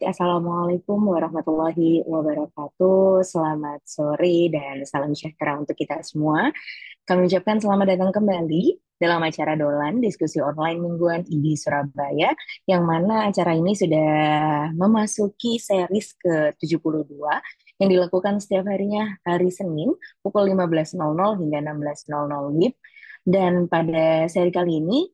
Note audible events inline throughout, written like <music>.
Baik, Assalamualaikum warahmatullahi wabarakatuh. Selamat sore dan salam sejahtera untuk kita semua. Kami ucapkan selamat datang kembali dalam acara Dolan, diskusi online mingguan di Surabaya, yang mana acara ini sudah memasuki series ke-72 yang dilakukan setiap harinya hari Senin pukul 15.00 hingga 16.00 WIB. Dan pada seri kali ini,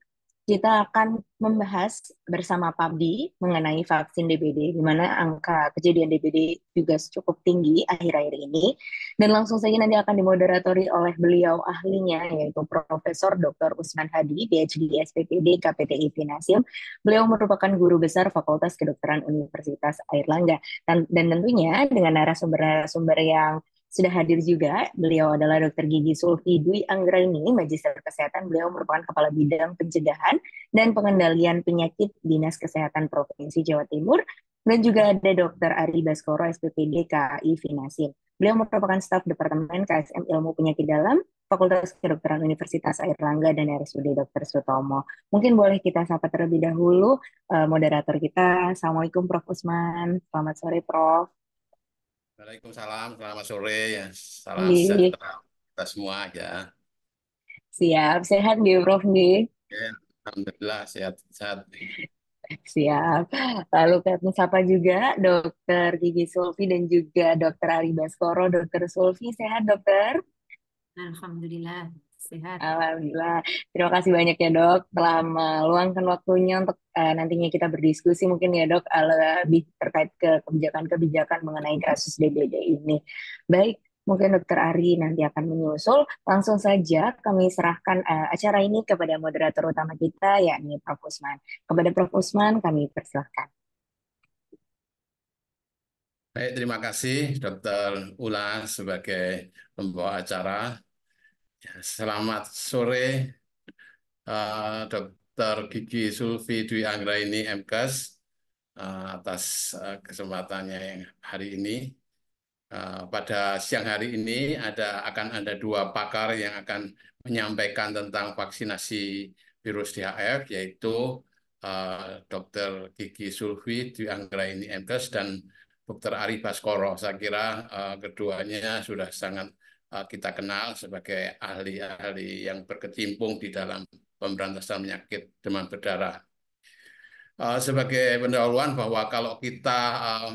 kita akan membahas bersama Pabdi mengenai vaksin DBD, di mana angka kejadian DBD juga cukup tinggi akhir-akhir ini. Dan langsung saja nanti akan dimoderatori oleh beliau ahlinya, yaitu Profesor Dr. Usman Hadi, PhD SPPD KPTI Nasim. Beliau merupakan guru besar Fakultas Kedokteran Universitas Airlangga. Dan, dan tentunya dengan narasumber-narasumber yang sudah hadir juga. Beliau adalah Dr. Gigi Sulfi Dwi Anggraini, Magister Kesehatan. Beliau merupakan Kepala Bidang Pencegahan dan Pengendalian Penyakit Dinas Kesehatan Provinsi Jawa Timur. Dan juga ada Dr. Ari Baskoro, SPPD KAI Finasim. Beliau merupakan staf Departemen KSM Ilmu Penyakit Dalam, Fakultas Kedokteran Universitas Airlangga dan RSUD Dr. Sutomo. Mungkin boleh kita sapa terlebih dahulu uh, moderator kita. Assalamualaikum Prof. Usman. Selamat sore Prof. Waalaikumsalam, selamat sore ya. Salam Nih. Iya, iya. sejahtera kita semua ya. Siap, sehat nih Prof nih Oke, Alhamdulillah sehat-sehat. Siap. Lalu kami sapa juga Dokter Gigi Sulfi dan juga Dokter Ali Baskoro. Dokter Sulfi, sehat dokter? Alhamdulillah. Sehat. Alhamdulillah. Terima kasih banyak ya dok telah meluangkan waktunya untuk uh, nantinya kita berdiskusi mungkin ya dok lebih terkait ke kebijakan-kebijakan mengenai kasus DBD ini. Baik, mungkin dokter Ari nanti akan menyusul. Langsung saja kami serahkan uh, acara ini kepada moderator utama kita yakni Prof. Usman. Kepada Prof. Usman kami persilahkan. Baik, terima kasih Dr. Ula sebagai pembawa acara Selamat sore, uh, eh, Dr. Gigi Sulfi Dwi Anggraini MKes uh, eh, atas uh, kesempatannya yang hari ini. Uh, pada siang hari ini ada akan ada dua pakar yang akan menyampaikan tentang vaksinasi virus DHF, yaitu uh, Dr. Gigi Sulfi Dwi Anggraini MKes dan Dr. Ari Baskoro. Saya kira uh, keduanya sudah sangat Eh, kita kenal sebagai ahli-ahli yang berkecimpung di dalam pemberantasan penyakit demam berdarah. Eh, sebagai pendahuluan bahwa kalau kita eh,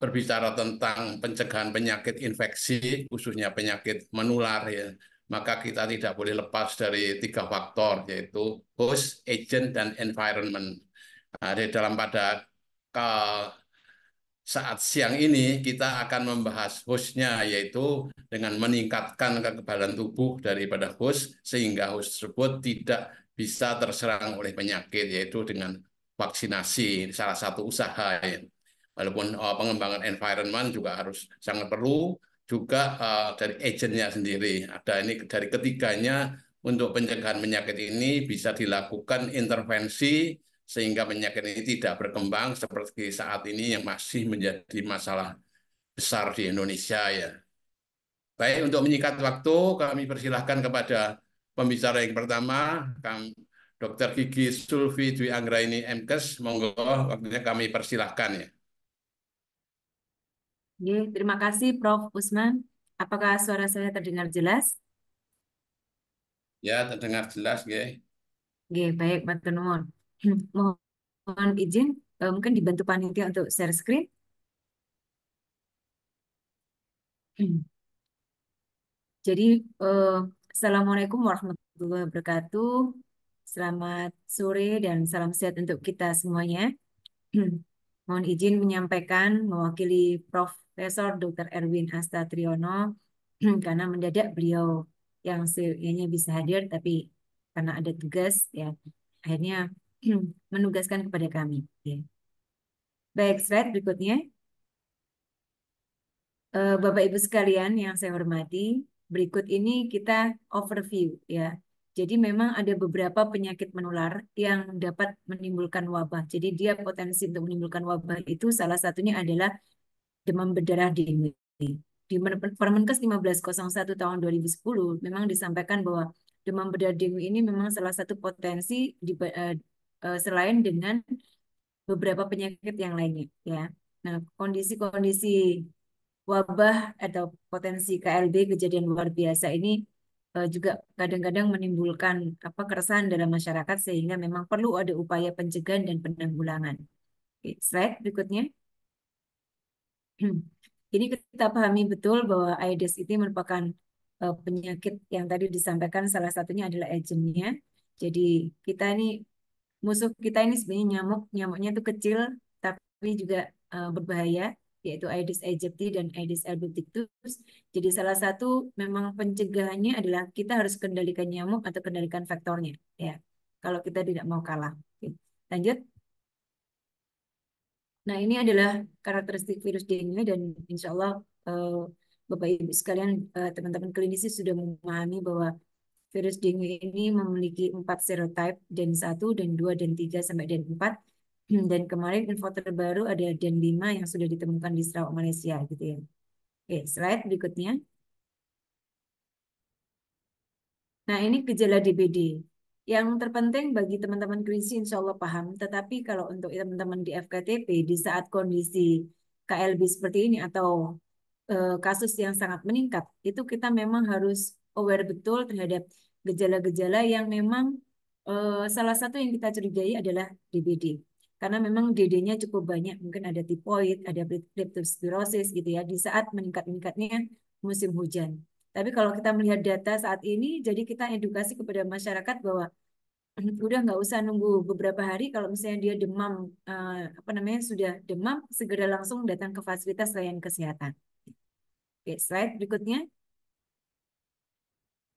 berbicara tentang pencegahan penyakit infeksi, khususnya penyakit menular, ya, maka kita tidak boleh lepas dari tiga faktor, yaitu host, agent, dan environment. Nah, di dalam pada saat siang ini kita akan membahas hostnya yaitu dengan meningkatkan kekebalan tubuh daripada host sehingga host tersebut tidak bisa terserang oleh penyakit yaitu dengan vaksinasi salah satu usaha ya. walaupun uh, pengembangan environment juga harus sangat perlu juga uh, dari agentnya sendiri ada ini dari ketiganya untuk pencegahan penyakit ini bisa dilakukan intervensi sehingga penyakit ini tidak berkembang seperti saat ini yang masih menjadi masalah besar di Indonesia ya. Baik, untuk menyikat waktu kami persilahkan kepada pembicara yang pertama, Kang Dr. Gigi Sulfi Dwi Anggraini MKes, monggo waktunya kami persilahkan ya. Oke, terima kasih Prof. Usman. Apakah suara saya terdengar jelas? Ya, terdengar jelas, Oke, baik, Pak Hmm, mohon izin, eh, mungkin dibantu panitia untuk share screen. Hmm. Jadi, eh, Assalamualaikum warahmatullahi wabarakatuh. Selamat sore dan salam sehat untuk kita semuanya. Hmm. Mohon izin menyampaikan mewakili Profesor Dr. Erwin Astatriono karena mendadak beliau yang seharusnya bisa hadir tapi karena ada tugas ya akhirnya Hmm, menugaskan kepada kami. Baik, slide berikutnya. Eh, Bapak Ibu sekalian yang saya hormati, berikut ini kita overview ya. Jadi memang ada beberapa penyakit menular yang dapat menimbulkan wabah. Jadi dia potensi untuk menimbulkan wabah itu salah satunya adalah demam berdarah dingin. Di Permenkes 1501 tahun 2010 memang disampaikan bahwa demam berdarah dengue ini memang salah satu potensi eh, Eh, selain dengan beberapa penyakit yang lainnya ya. Nah, kondisi-kondisi wabah atau potensi KLB kejadian luar biasa ini eh, juga kadang-kadang menimbulkan apa keresahan dalam masyarakat sehingga memang perlu ada upaya pencegahan dan penanggulangan. Oke, slide berikutnya. <clears throat> Ini kita pahami betul bahwa AIDS ini merupakan eh, penyakit yang tadi disampaikan salah satunya adalah agennya. Jadi kita ini musuh kita ini sebenarnya nyamuk nyamuknya itu kecil tapi juga uh, berbahaya yaitu Aedes aegypti dan Aedes albopictus. Jadi salah satu memang pencegahannya adalah kita harus kendalikan nyamuk atau kendalikan vektornya ya. Kalau kita tidak mau kalah. Lanjut. Nah, ini adalah karakteristik virus dengue dan insyaallah uh, eh, Bapak Ibu sekalian, eh, teman-teman uh, teman -teman klinisi sudah memahami bahwa virus dengue ini memiliki empat serotype, dan 1, dan 2, dan 3, sampai dan 4. <clears throat> Dan kemarin info terbaru ada dan 5 yang sudah ditemukan di Sarawak, Malaysia gitu ya. Oke, slide berikutnya. Nah, ini gejala DBD. Yang terpenting bagi teman-teman krisis insya Allah paham, tetapi kalau untuk teman-teman di FKTP, di saat kondisi KLB seperti ini atau eh, kasus yang sangat meningkat, itu kita memang harus aware betul terhadap gejala-gejala yang memang uh, salah satu yang kita curigai adalah DBD. Karena memang DD-nya cukup banyak, mungkin ada tipoid, ada leptospirosis gitu ya, di saat meningkat-meningkatnya musim hujan. Tapi kalau kita melihat data saat ini, jadi kita edukasi kepada masyarakat bahwa <clears throat> udah nggak usah nunggu beberapa hari kalau misalnya dia demam eh, apa namanya sudah demam segera langsung datang ke fasilitas layanan kesehatan. Oke, slide berikutnya.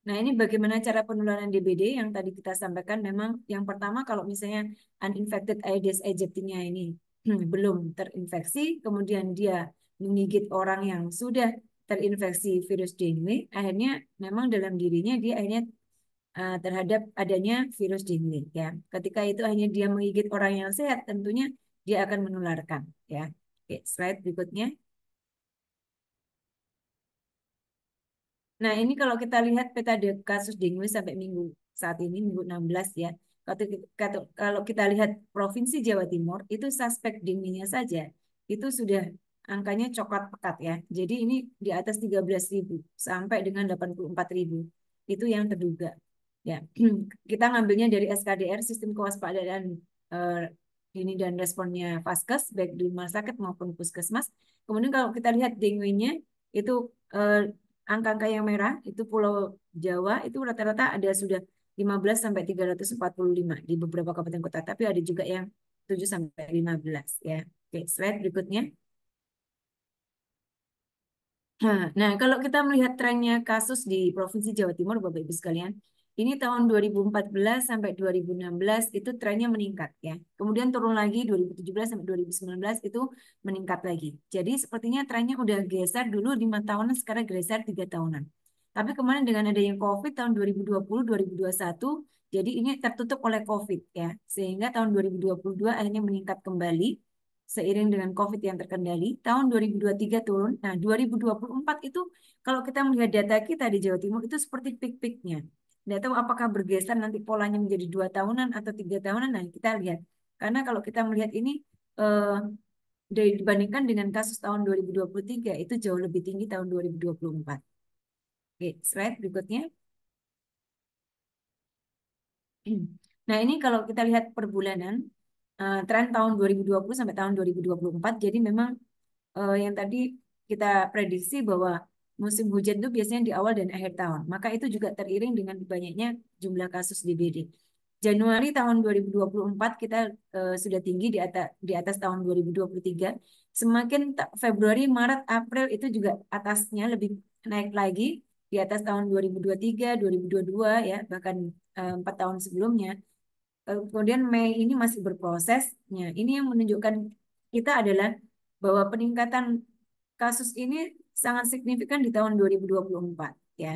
Nah, ini bagaimana cara penularan DBD yang tadi kita sampaikan memang yang pertama kalau misalnya uninfected Aedes aegypti-nya ini <clears throat> belum terinfeksi, kemudian dia menggigit orang yang sudah terinfeksi virus dengue, akhirnya memang dalam dirinya dia akhirnya uh, terhadap adanya virus dengue ya. Ketika itu hanya dia menggigit orang yang sehat, tentunya dia akan menularkan ya. Oke, slide berikutnya. Nah, ini kalau kita lihat peta kasus dengue sampai minggu saat ini, minggu 16 ya. Kalau kita lihat Provinsi Jawa Timur, itu suspek dengue saja, itu sudah angkanya coklat pekat ya. Jadi ini di atas ribu sampai dengan ribu Itu yang terduga. Ya, <clears throat> kita ngambilnya dari SKDR sistem kewaspadaan eh, dini dan responnya Vaskes baik di rumah sakit maupun puskesmas. Kemudian kalau kita lihat dengue-nya itu eh, angka-angka yang merah itu Pulau Jawa itu rata-rata ada sudah 15 sampai 345 di beberapa kabupaten kota, tapi ada juga yang 7 sampai 15 ya. Oke, slide berikutnya. Nah, kalau kita melihat trennya kasus di Provinsi Jawa Timur Bapak Ibu sekalian, ini tahun 2014 sampai 2016 itu trennya meningkat ya. Kemudian turun lagi 2017 sampai 2019 itu meningkat lagi. Jadi sepertinya trennya udah geser dulu 5 tahunan sekarang geser 3 tahunan. Tapi kemarin dengan ada yang COVID tahun 2020 2021 jadi ini tertutup oleh COVID ya. Sehingga tahun 2022 akhirnya meningkat kembali seiring dengan COVID yang terkendali. Tahun 2023 turun. Nah, 2024 itu kalau kita melihat data kita di Jawa Timur itu seperti peak-peaknya. Tidak tahu apakah bergeser nanti polanya menjadi dua tahunan atau tiga tahunan. Nah, kita lihat. Karena kalau kita melihat ini eh, dibandingkan dengan kasus tahun 2023 itu jauh lebih tinggi tahun 2024. Oke, slide berikutnya. <clears throat> Nah, ini kalau kita lihat perbulanan bulanan, eh, tren tahun 2020 sampai tahun 2024, jadi memang eh, yang tadi kita prediksi bahwa musim hujan itu biasanya di awal dan akhir tahun. Maka itu juga teriring dengan banyaknya jumlah kasus DBD. Januari tahun 2024 kita uh, sudah tinggi di atas di atas tahun 2023. Semakin Februari, Maret, April itu juga atasnya lebih naik lagi di atas tahun 2023, 2022 ya, bahkan eh, empat uh, tahun sebelumnya. Uh, kemudian Mei ini masih berprosesnya. Ini yang menunjukkan kita adalah bahwa peningkatan kasus ini sangat signifikan di tahun 2024 ya.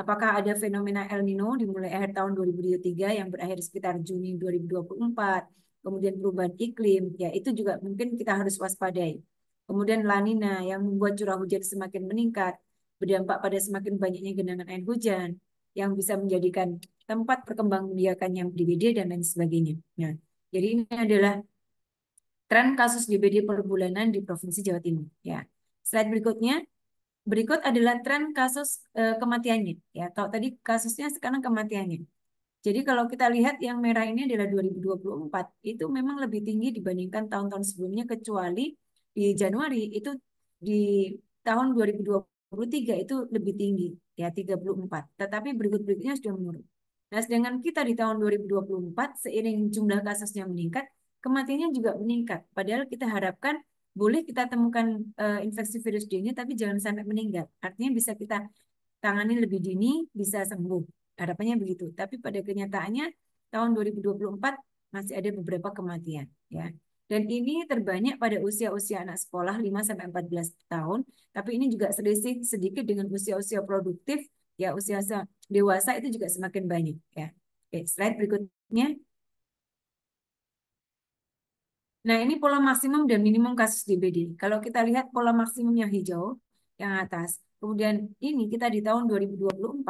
Apakah ada fenomena El Nino dimulai akhir tahun 2023 yang berakhir sekitar Juni 2024, kemudian perubahan iklim, ya itu juga mungkin kita harus waspadai. Kemudian La Nina yang membuat curah hujan semakin meningkat, berdampak pada semakin banyaknya genangan air hujan, yang bisa menjadikan tempat perkembangbiakan yang DBD dan lain sebagainya. Nah, jadi ini adalah tren kasus DBD per bulanan di Provinsi Jawa Timur. Ya, Slide berikutnya. Berikut adalah tren kasus e, kematiannya. Ya, kalau tadi kasusnya sekarang kematiannya. Jadi kalau kita lihat yang merah ini adalah 2024, itu memang lebih tinggi dibandingkan tahun-tahun sebelumnya kecuali di Januari itu di tahun 2023 itu lebih tinggi ya 34. Tetapi berikut-berikutnya sudah menurun. Nah, sedangkan kita di tahun 2024 seiring jumlah kasusnya meningkat, kematiannya juga meningkat. Padahal kita harapkan boleh kita temukan uh, infeksi virus dini, tapi jangan sampai meninggal. Artinya bisa kita tangani lebih dini, bisa sembuh. Harapannya begitu. Tapi pada kenyataannya tahun 2024 masih ada beberapa kematian. ya. Dan ini terbanyak pada usia-usia anak sekolah 5-14 tahun. Tapi ini juga selisih sedikit dengan usia-usia produktif, ya usia dewasa itu juga semakin banyak. ya. Oke, slide berikutnya. Nah, ini pola maksimum dan minimum kasus DBD. Kalau kita lihat pola maksimum yang hijau, yang atas. Kemudian ini kita di tahun 2024.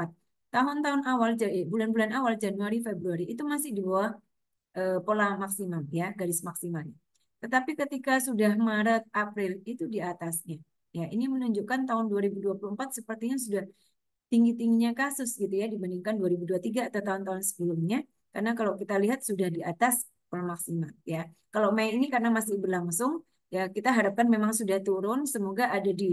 Tahun-tahun awal, eh, bulan-bulan awal Januari, Februari, itu masih di bawah eh, pola maksimum, ya garis maksimal Tetapi ketika sudah Maret, April, itu di atasnya. Ya, ini menunjukkan tahun 2024 sepertinya sudah tinggi-tingginya kasus gitu ya dibandingkan 2023 atau tahun-tahun sebelumnya. Karena kalau kita lihat sudah di atas maksimal ya. Kalau Mei ini karena masih berlangsung ya kita harapkan memang sudah turun semoga ada di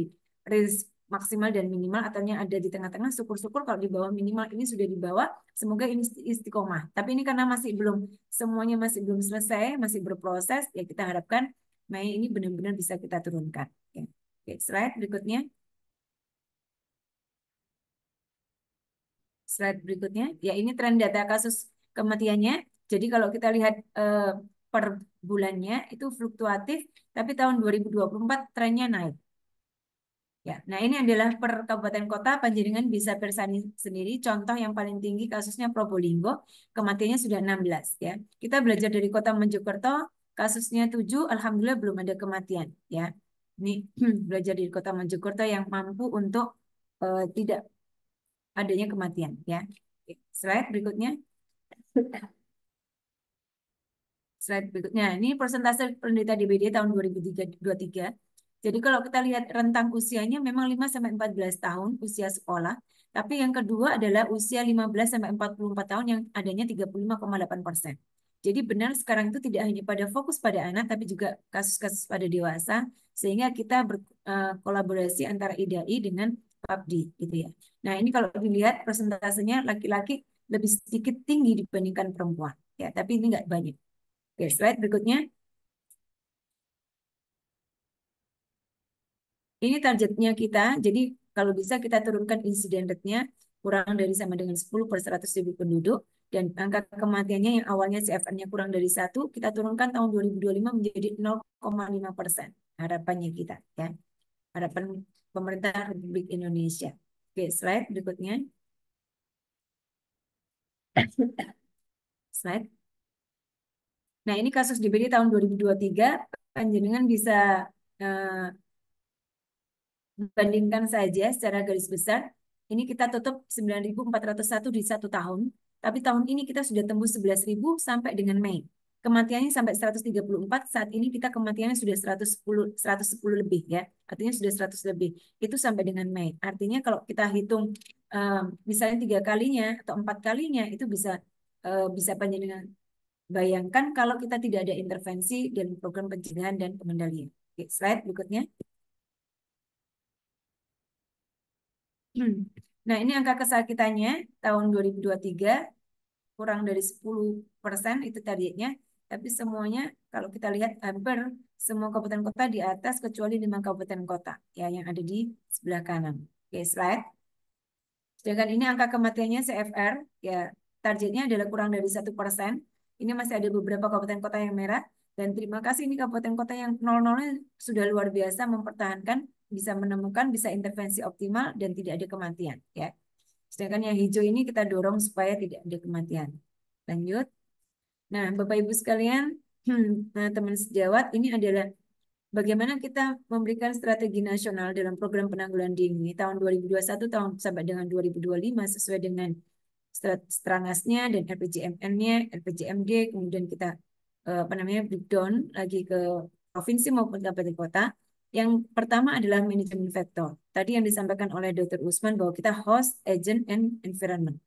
range maksimal dan minimal atau yang ada di tengah-tengah syukur-syukur kalau di bawah minimal ini sudah di bawah semoga ini istiqomah. Tapi ini karena masih belum semuanya masih belum selesai, masih berproses ya kita harapkan Mei ini benar-benar bisa kita turunkan. Ya. Oke, slide berikutnya. Slide berikutnya ya ini tren data kasus kematiannya jadi kalau kita lihat uh, per bulannya itu fluktuatif, tapi tahun 2024 trennya naik. Ya, nah ini adalah per kabupaten kota Panjenengan bisa persani sendiri. Contoh yang paling tinggi kasusnya Probolinggo, kematiannya sudah 16 ya. Kita belajar dari kota Mojokerto, kasusnya 7, alhamdulillah belum ada kematian ya. Ini <clears throat> belajar dari kota Mojokerto yang mampu untuk uh, tidak adanya kematian ya. Slide berikutnya slide berikutnya. Ini persentase penderita DBD tahun 2023. Jadi kalau kita lihat rentang usianya memang 5 sampai 14 tahun usia sekolah, tapi yang kedua adalah usia 15 sampai 44 tahun yang adanya 35,8%. Jadi benar sekarang itu tidak hanya pada fokus pada anak tapi juga kasus-kasus pada dewasa sehingga kita berkolaborasi e, antara IDAI dengan PAPDI gitu ya. Nah, ini kalau dilihat persentasenya laki-laki lebih sedikit tinggi dibandingkan perempuan ya, tapi ini nggak banyak. Oke, slide berikutnya. Ini targetnya kita, jadi kalau bisa kita turunkan insiden rate-nya kurang dari sama dengan 10 per 100 ribu penduduk, dan angka kematiannya yang awalnya CFR-nya kurang dari satu kita turunkan tahun 2025 menjadi 0,5 persen. Harapannya kita, ya. Harapan pemerintah Republik Indonesia. Oke, slide berikutnya. slide. Nah, ini kasus DBD tahun 2023, panjenengan bisa eh, bandingkan saja secara garis besar. Ini kita tutup 9.401 di satu tahun, tapi tahun ini kita sudah tembus 11.000 sampai dengan Mei. Kematiannya sampai 134, saat ini kita kematiannya sudah 110, 110 lebih ya, artinya sudah 100 lebih. Itu sampai dengan Mei. Artinya kalau kita hitung um, misalnya tiga kalinya atau empat kalinya itu bisa uh, bisa panjenengan Bayangkan kalau kita tidak ada intervensi dan program pencegahan dan pengendalian. Oke, slide berikutnya. <clears throat> Nah, ini angka kesakitannya tahun 2023 kurang dari 10% itu targetnya, tapi semuanya kalau kita lihat hampir semua kabupaten kota di atas kecuali lima kabupaten kota ya yang ada di sebelah kanan. Oke, slide. Sedangkan ini angka kematiannya CFR ya targetnya adalah kurang dari satu persen ini masih ada beberapa kabupaten kota yang merah. Dan terima kasih ini kabupaten kota yang 00 sudah luar biasa mempertahankan, bisa menemukan, bisa intervensi optimal, dan tidak ada kematian. ya. Sedangkan yang hijau ini kita dorong supaya tidak ada kematian. Lanjut. Nah, Bapak-Ibu sekalian, nah, <clears throat> teman sejawat, ini adalah bagaimana kita memberikan strategi nasional dalam program penanggulangan dini tahun 2021 tahun sampai dengan 2025 sesuai dengan Strangasnya dan RPJMN-nya, RPJMD, kemudian kita eh, apa namanya breakdown lagi ke provinsi maupun kabupaten kota. Yang pertama adalah manajemen faktor. Tadi yang disampaikan oleh Dr. Usman bahwa kita host, agent, and environment.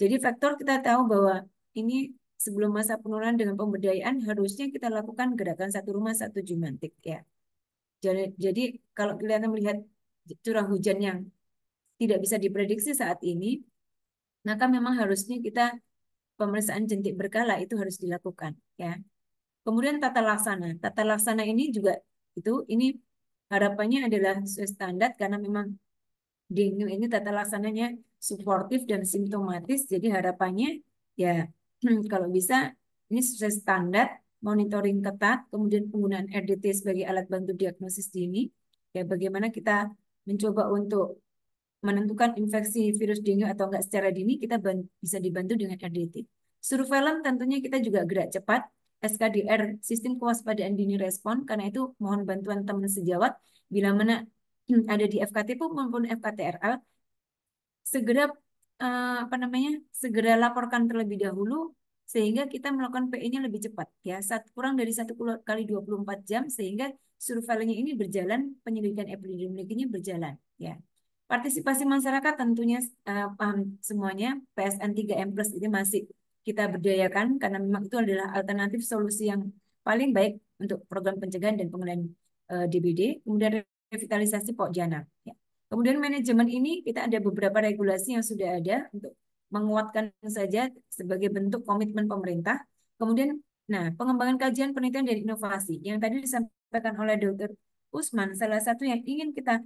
Jadi faktor kita tahu bahwa ini sebelum masa penurunan dengan pemberdayaan harusnya kita lakukan gerakan satu rumah satu jumantik ya. Jadi, jadi kalau kalian melihat curah hujan yang tidak bisa diprediksi saat ini, maka memang harusnya kita pemeriksaan jentik berkala itu harus dilakukan ya. Kemudian tata laksana. Tata laksana ini juga itu ini harapannya adalah sesuai standar karena memang dengue ini tata laksananya suportif dan simptomatis. Jadi harapannya ya <clears throat> kalau bisa ini sesuai standar monitoring ketat, kemudian penggunaan RDT sebagai alat bantu diagnosis dini. Ya bagaimana kita mencoba untuk menentukan infeksi virus dengue atau enggak secara dini, kita bisa dibantu dengan RDT. Surveillance tentunya kita juga gerak cepat, SKDR, Sistem Kewaspadaan Dini Respon, karena itu mohon bantuan teman sejawat, bila mana <clears throat> ada di FKTP maupun FKTRL, segera eh, apa namanya segera laporkan terlebih dahulu sehingga kita melakukan PE-nya lebih cepat ya saat kurang dari satu kali 24 jam sehingga surveilannya ini berjalan penyelidikan epidemiologinya berjalan ya Partisipasi masyarakat tentunya uh, paham semuanya PSN 3M Plus ini masih kita berdayakan karena memang itu adalah alternatif solusi yang paling baik untuk program pencegahan dan pengendalian uh, eh, DBD. Kemudian revitalisasi jana. Ya. Kemudian manajemen ini kita ada beberapa regulasi yang sudah ada untuk menguatkan saja sebagai bentuk komitmen pemerintah. Kemudian nah pengembangan kajian penelitian dan inovasi yang tadi disampaikan oleh Dr. Usman salah satu yang ingin kita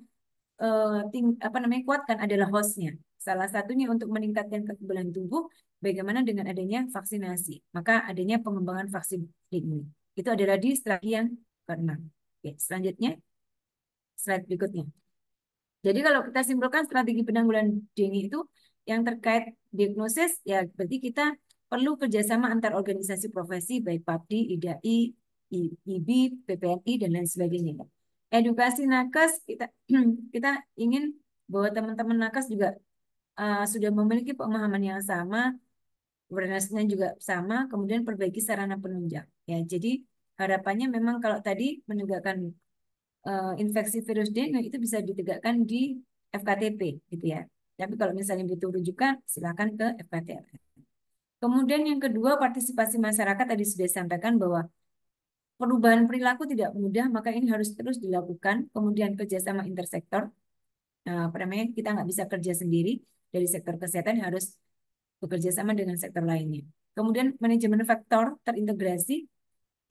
Eh, ting, apa namanya kuatkan adalah hostnya. Salah satunya untuk meningkatkan kekebalan tubuh, bagaimana dengan adanya vaksinasi. Maka adanya pengembangan vaksin ini. Itu adalah di strategi yang karena. Oke, selanjutnya slide berikutnya. Jadi kalau kita simpulkan strategi penanggulangan dini itu yang terkait diagnosis, ya berarti kita perlu kerjasama antar organisasi profesi baik PAPDI, IDAI, IB, PPNI, dan lain sebagainya edukasi nakes kita <clears throat> kita ingin bahwa teman-teman nakes juga uh, sudah memiliki pemahaman yang sama, awarenessnya juga sama, kemudian perbaiki sarana penunjang. Ya, jadi harapannya memang kalau tadi menegakkan uh, infeksi virus dengue nah, itu bisa ditegakkan di FKTP, gitu ya. Tapi kalau misalnya butuh rujukan, silahkan ke FKTP. Kemudian yang kedua, partisipasi masyarakat tadi sudah sampaikan bahwa perubahan perilaku tidak mudah, maka ini harus terus dilakukan. Kemudian kerjasama intersektor, nah, apa namanya, kita nggak bisa kerja sendiri dari sektor kesehatan harus bekerja sama dengan sektor lainnya. Kemudian manajemen faktor terintegrasi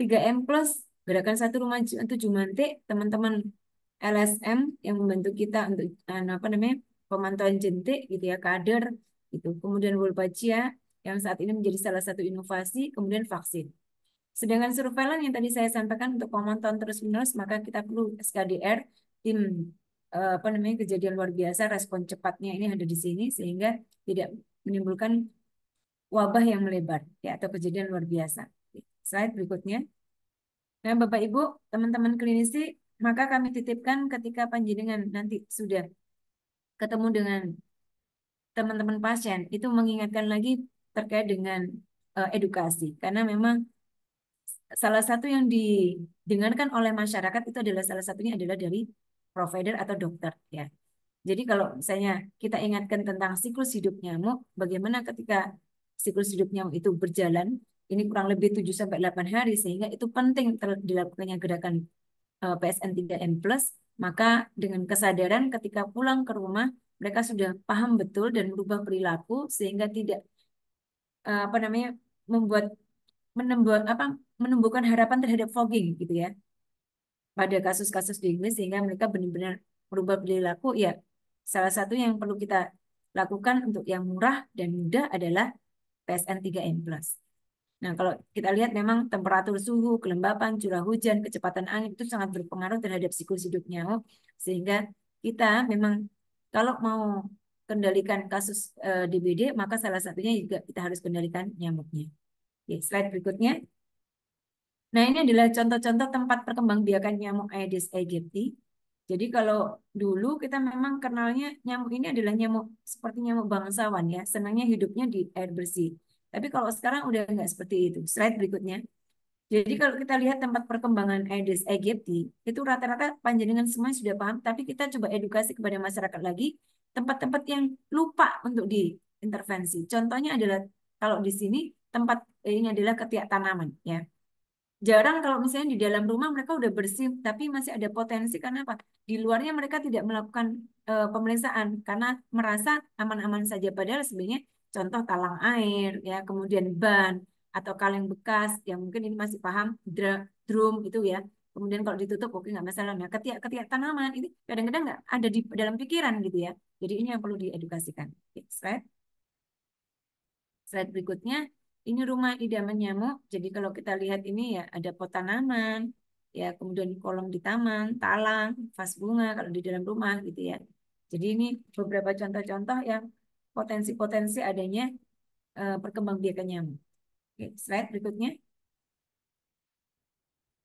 3M plus gerakan satu rumah untuk Jumante, teman-teman LSM yang membantu kita untuk anu, apa namanya pemantauan jentik gitu ya kader itu. kemudian Wolbachia yang saat ini menjadi salah satu inovasi kemudian vaksin Sedangkan surveillance yang tadi saya sampaikan untuk pemantauan terus-menerus, maka kita perlu SKDR, tim eh, apa namanya kejadian luar biasa, respon cepatnya ini ada di sini sehingga tidak menimbulkan wabah yang melebar ya atau kejadian luar biasa. Slide berikutnya. Nah, Bapak Ibu, teman-teman klinisi, maka kami titipkan ketika panjenengan nanti sudah ketemu dengan teman-teman pasien, itu mengingatkan lagi terkait dengan uh, edukasi karena memang salah satu yang didengarkan oleh masyarakat itu adalah salah satunya adalah dari provider atau dokter ya. Jadi kalau misalnya kita ingatkan tentang siklus hidup nyamuk, bagaimana ketika siklus hidup nyamuk itu berjalan, ini kurang lebih 7 sampai 8 hari sehingga itu penting dilakukannya gerakan eh, PSN 3M+, maka dengan kesadaran ketika pulang ke rumah mereka sudah paham betul dan merubah perilaku sehingga tidak eh, apa namanya membuat menembak apa menumbuhkan harapan terhadap fogging gitu ya pada kasus-kasus di Inggris sehingga mereka benar-benar merubah perilaku ya salah satu yang perlu kita lakukan untuk yang murah dan mudah adalah PSN 3M+. Nah, kalau kita lihat memang temperatur suhu, kelembapan, curah hujan, kecepatan angin itu sangat berpengaruh terhadap siklus hidup nyamuk sehingga kita memang kalau mau kendalikan kasus DBD eh, maka salah satunya juga kita harus kendalikan nyamuknya. Oke, slide berikutnya. Nah, ini adalah contoh-contoh tempat biakan nyamuk Aedes aegypti. Jadi kalau dulu kita memang kenalnya nyamuk ini adalah nyamuk seperti nyamuk bangsawan ya, senangnya hidupnya di air bersih. Tapi kalau sekarang udah nggak seperti itu. Slide berikutnya. Jadi kalau kita lihat tempat perkembangan Aedes aegypti, itu rata-rata panjenengan semua sudah paham, tapi kita coba edukasi kepada masyarakat lagi tempat-tempat yang lupa untuk diintervensi. Contohnya adalah kalau di sini tempat eh, ini adalah ketiak tanaman ya jarang kalau misalnya di dalam rumah mereka udah bersih tapi masih ada potensi karena apa di luarnya mereka tidak melakukan e, pemeriksaan karena merasa aman-aman saja padahal sebenarnya contoh talang air ya kemudian ban atau kaleng bekas yang mungkin ini masih paham drum itu ya kemudian kalau ditutup oke nggak masalah ya nah, ketiak ketiak tanaman ini kadang-kadang nggak ada di dalam pikiran gitu ya jadi ini yang perlu diedukasikan oke, slide slide berikutnya ini rumah idaman nyamuk. Jadi kalau kita lihat ini ya ada pot tanaman, ya kemudian kolom di taman, talang, vas bunga kalau di dalam rumah gitu ya. Jadi ini beberapa contoh-contoh yang potensi-potensi adanya uh, eh, perkembangbiakan nyamuk. Oke, slide berikutnya.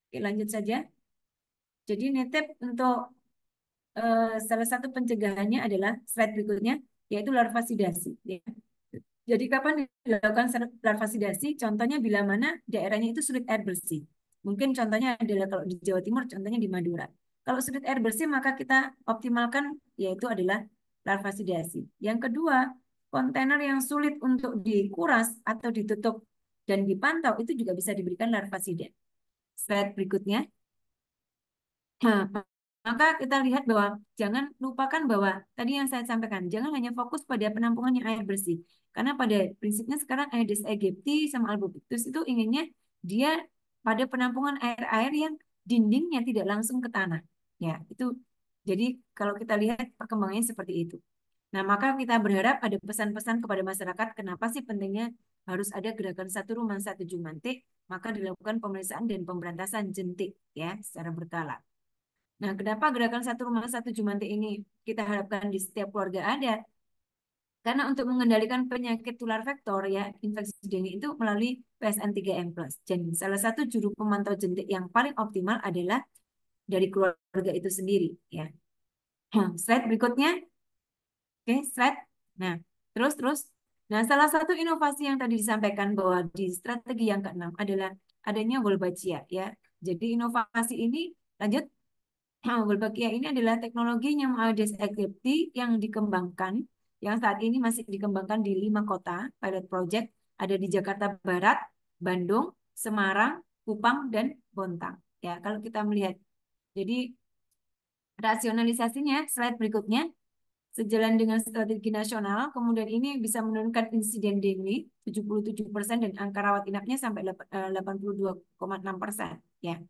Oke, lanjut saja. Jadi netep untuk uh, salah satu pencegahannya adalah slide berikutnya yaitu larvasidasi ya. Jadi kapan dilakukan larvasidasi? Contohnya bila mana daerahnya itu sulit air bersih. Mungkin contohnya adalah kalau di Jawa Timur, contohnya di Madura. Kalau sulit air bersih, maka kita optimalkan yaitu adalah larvasidasi. Yang kedua, kontainer yang sulit untuk dikuras atau ditutup dan dipantau itu juga bisa diberikan larvasida. Slide berikutnya. Nah, maka kita lihat bahwa jangan lupakan bahwa tadi yang saya sampaikan, jangan hanya fokus pada penampungan yang air bersih. Karena pada prinsipnya sekarang Aedes aegypti sama Albopictus itu inginnya dia pada penampungan air-air yang dindingnya tidak langsung ke tanah. Ya, itu jadi kalau kita lihat perkembangannya seperti itu. Nah, maka kita berharap ada pesan-pesan kepada masyarakat kenapa sih pentingnya harus ada gerakan satu rumah satu jumantik, maka dilakukan pemeriksaan dan pemberantasan jentik ya secara berkala. Nah, kenapa gerakan satu rumah satu Jumanti ini kita harapkan di setiap keluarga ada? Karena untuk mengendalikan penyakit tular vektor ya, infeksi dengue itu melalui PSN 3M+. Jadi salah satu juru pemantau jentik yang paling optimal adalah dari keluarga itu sendiri ya. Nah, slide berikutnya. Oke, slide. Nah, terus terus. Nah, salah satu inovasi yang tadi disampaikan bahwa di strategi yang keenam adalah adanya wolbachia ya. Jadi inovasi ini lanjut Nah, Wolbachia ini adalah teknologi Nyamualdis Activity yang dikembangkan, yang saat ini masih dikembangkan di lima kota pilot project, ada di Jakarta Barat, Bandung, Semarang, Kupang, dan Bontang. Ya, kalau kita melihat. Jadi, rasionalisasinya, slide berikutnya, sejalan dengan strategi nasional, kemudian ini bisa menurunkan insiden tujuh 77% dan angka rawat inapnya sampai 82,6%. Eh, ya.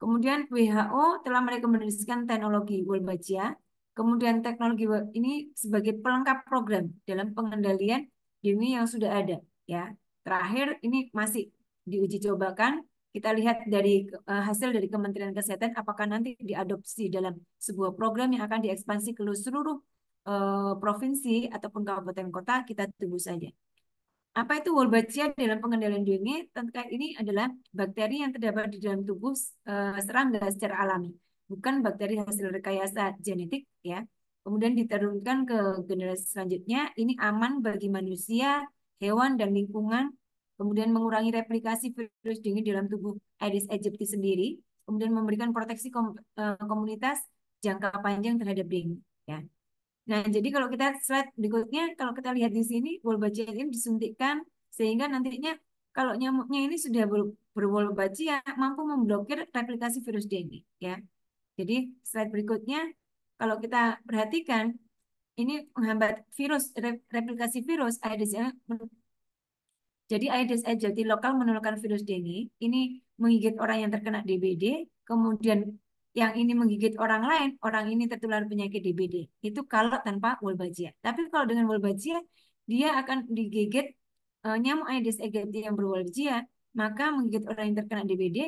Kemudian WHO telah merekomendasikan teknologi Wolbachia, kemudian teknologi ini sebagai pelengkap program dalam pengendalian demi yang sudah ada. Ya, terakhir ini masih diuji cobakan. Kita lihat dari eh, hasil dari Kementerian Kesehatan apakah nanti diadopsi dalam sebuah program yang akan diekspansi ke seluruh eh, provinsi ataupun kabupaten kota. Kita tunggu saja. Apa itu Wolbachia dalam pengendalian dengue? Tentang ini adalah bakteri yang terdapat di dalam tubuh eh, serangga secara alami, bukan bakteri hasil rekayasa genetik ya. Kemudian diturunkan ke generasi selanjutnya, ini aman bagi manusia, hewan dan lingkungan. Kemudian mengurangi replikasi virus dengue dalam tubuh Aedes aegypti sendiri, kemudian memberikan proteksi eh, komunitas jangka panjang terhadap dengue ya. Nah, jadi kalau kita slide berikutnya, kalau kita lihat di sini, wolbachia ini disuntikkan sehingga nantinya kalau nyamuknya ini sudah ber berwolbachia mampu memblokir replikasi virus dengue. Ya. Jadi slide berikutnya, kalau kita perhatikan, ini menghambat virus replikasi virus Aedes jadi Aedes aegypti lokal menularkan virus dengue. Ini menggigit orang yang terkena DBD, kemudian yang ini menggigit orang lain, orang ini tertular penyakit DBD. Itu kalau tanpa Wolbachia. Tapi kalau dengan Wolbachia, dia akan digigit uh, nyamuk Aedes aegypti yang berwolbachia, maka menggigit orang yang terkena DBD,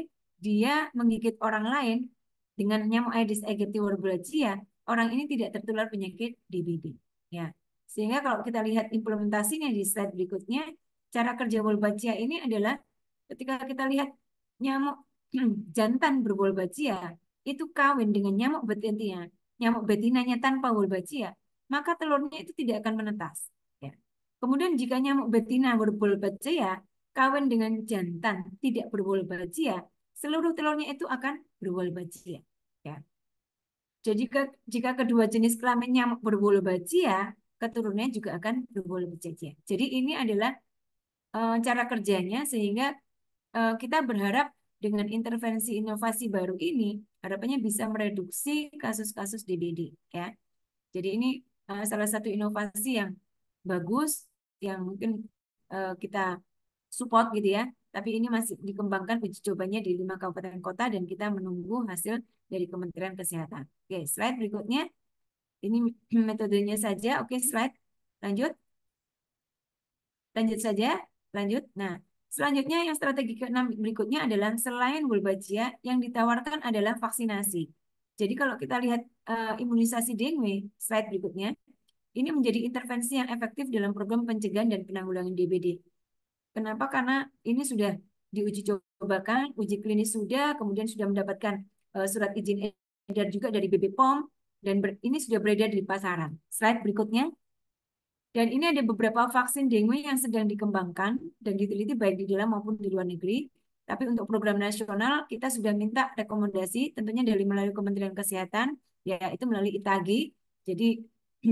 dia menggigit orang lain dengan nyamuk Aedes aegypti wolbachia, orang ini tidak tertular penyakit DBD. Ya. Sehingga kalau kita lihat implementasinya di slide berikutnya, cara kerja wolbachia ini adalah ketika kita lihat nyamuk <clears throat> jantan berwolbachia, itu kawin dengan nyamuk betina, ya. nyamuk betinanya tanpa wolbachia, ya, maka telurnya itu tidak akan menetas. Ya. Kemudian jika nyamuk betina berwolbachia, ya, kawin dengan jantan tidak berwolbachia, seluruh telurnya itu akan berwolbachia. Ya. Jadi jika, jika kedua jenis kelamin nyamuk berwolbachia, keturunannya juga akan berwolbachia. Jadi ini adalah uh, cara kerjanya sehingga uh, kita berharap dengan intervensi inovasi baru ini, harapannya bisa mereduksi kasus-kasus DBD. Ya. Jadi ini uh, salah satu inovasi yang bagus, yang mungkin uh, kita support gitu ya. Tapi ini masih dikembangkan uji cobanya di lima kabupaten kota dan kita menunggu hasil dari Kementerian Kesehatan. Oke, slide berikutnya. Ini <clears throat> metodenya saja. Oke, slide. Lanjut. Lanjut saja. Lanjut. Nah, Selanjutnya yang strategi keenam berikutnya adalah selain bulbajia yang ditawarkan adalah vaksinasi. Jadi kalau kita lihat uh, imunisasi dengue slide berikutnya, ini menjadi intervensi yang efektif dalam program pencegahan dan penanggulangan DBD. Kenapa? Karena ini sudah diuji cobakan, uji klinis sudah, kemudian sudah mendapatkan uh, surat izin edar juga dari BB POM dan ini sudah beredar di pasaran. Slide berikutnya. Dan ini ada beberapa vaksin dengue yang sedang dikembangkan dan diteliti baik di dalam maupun di luar negeri. Tapi untuk program nasional kita sudah minta rekomendasi tentunya dari melalui Kementerian Kesehatan yaitu melalui ITAGI. Jadi <clears throat>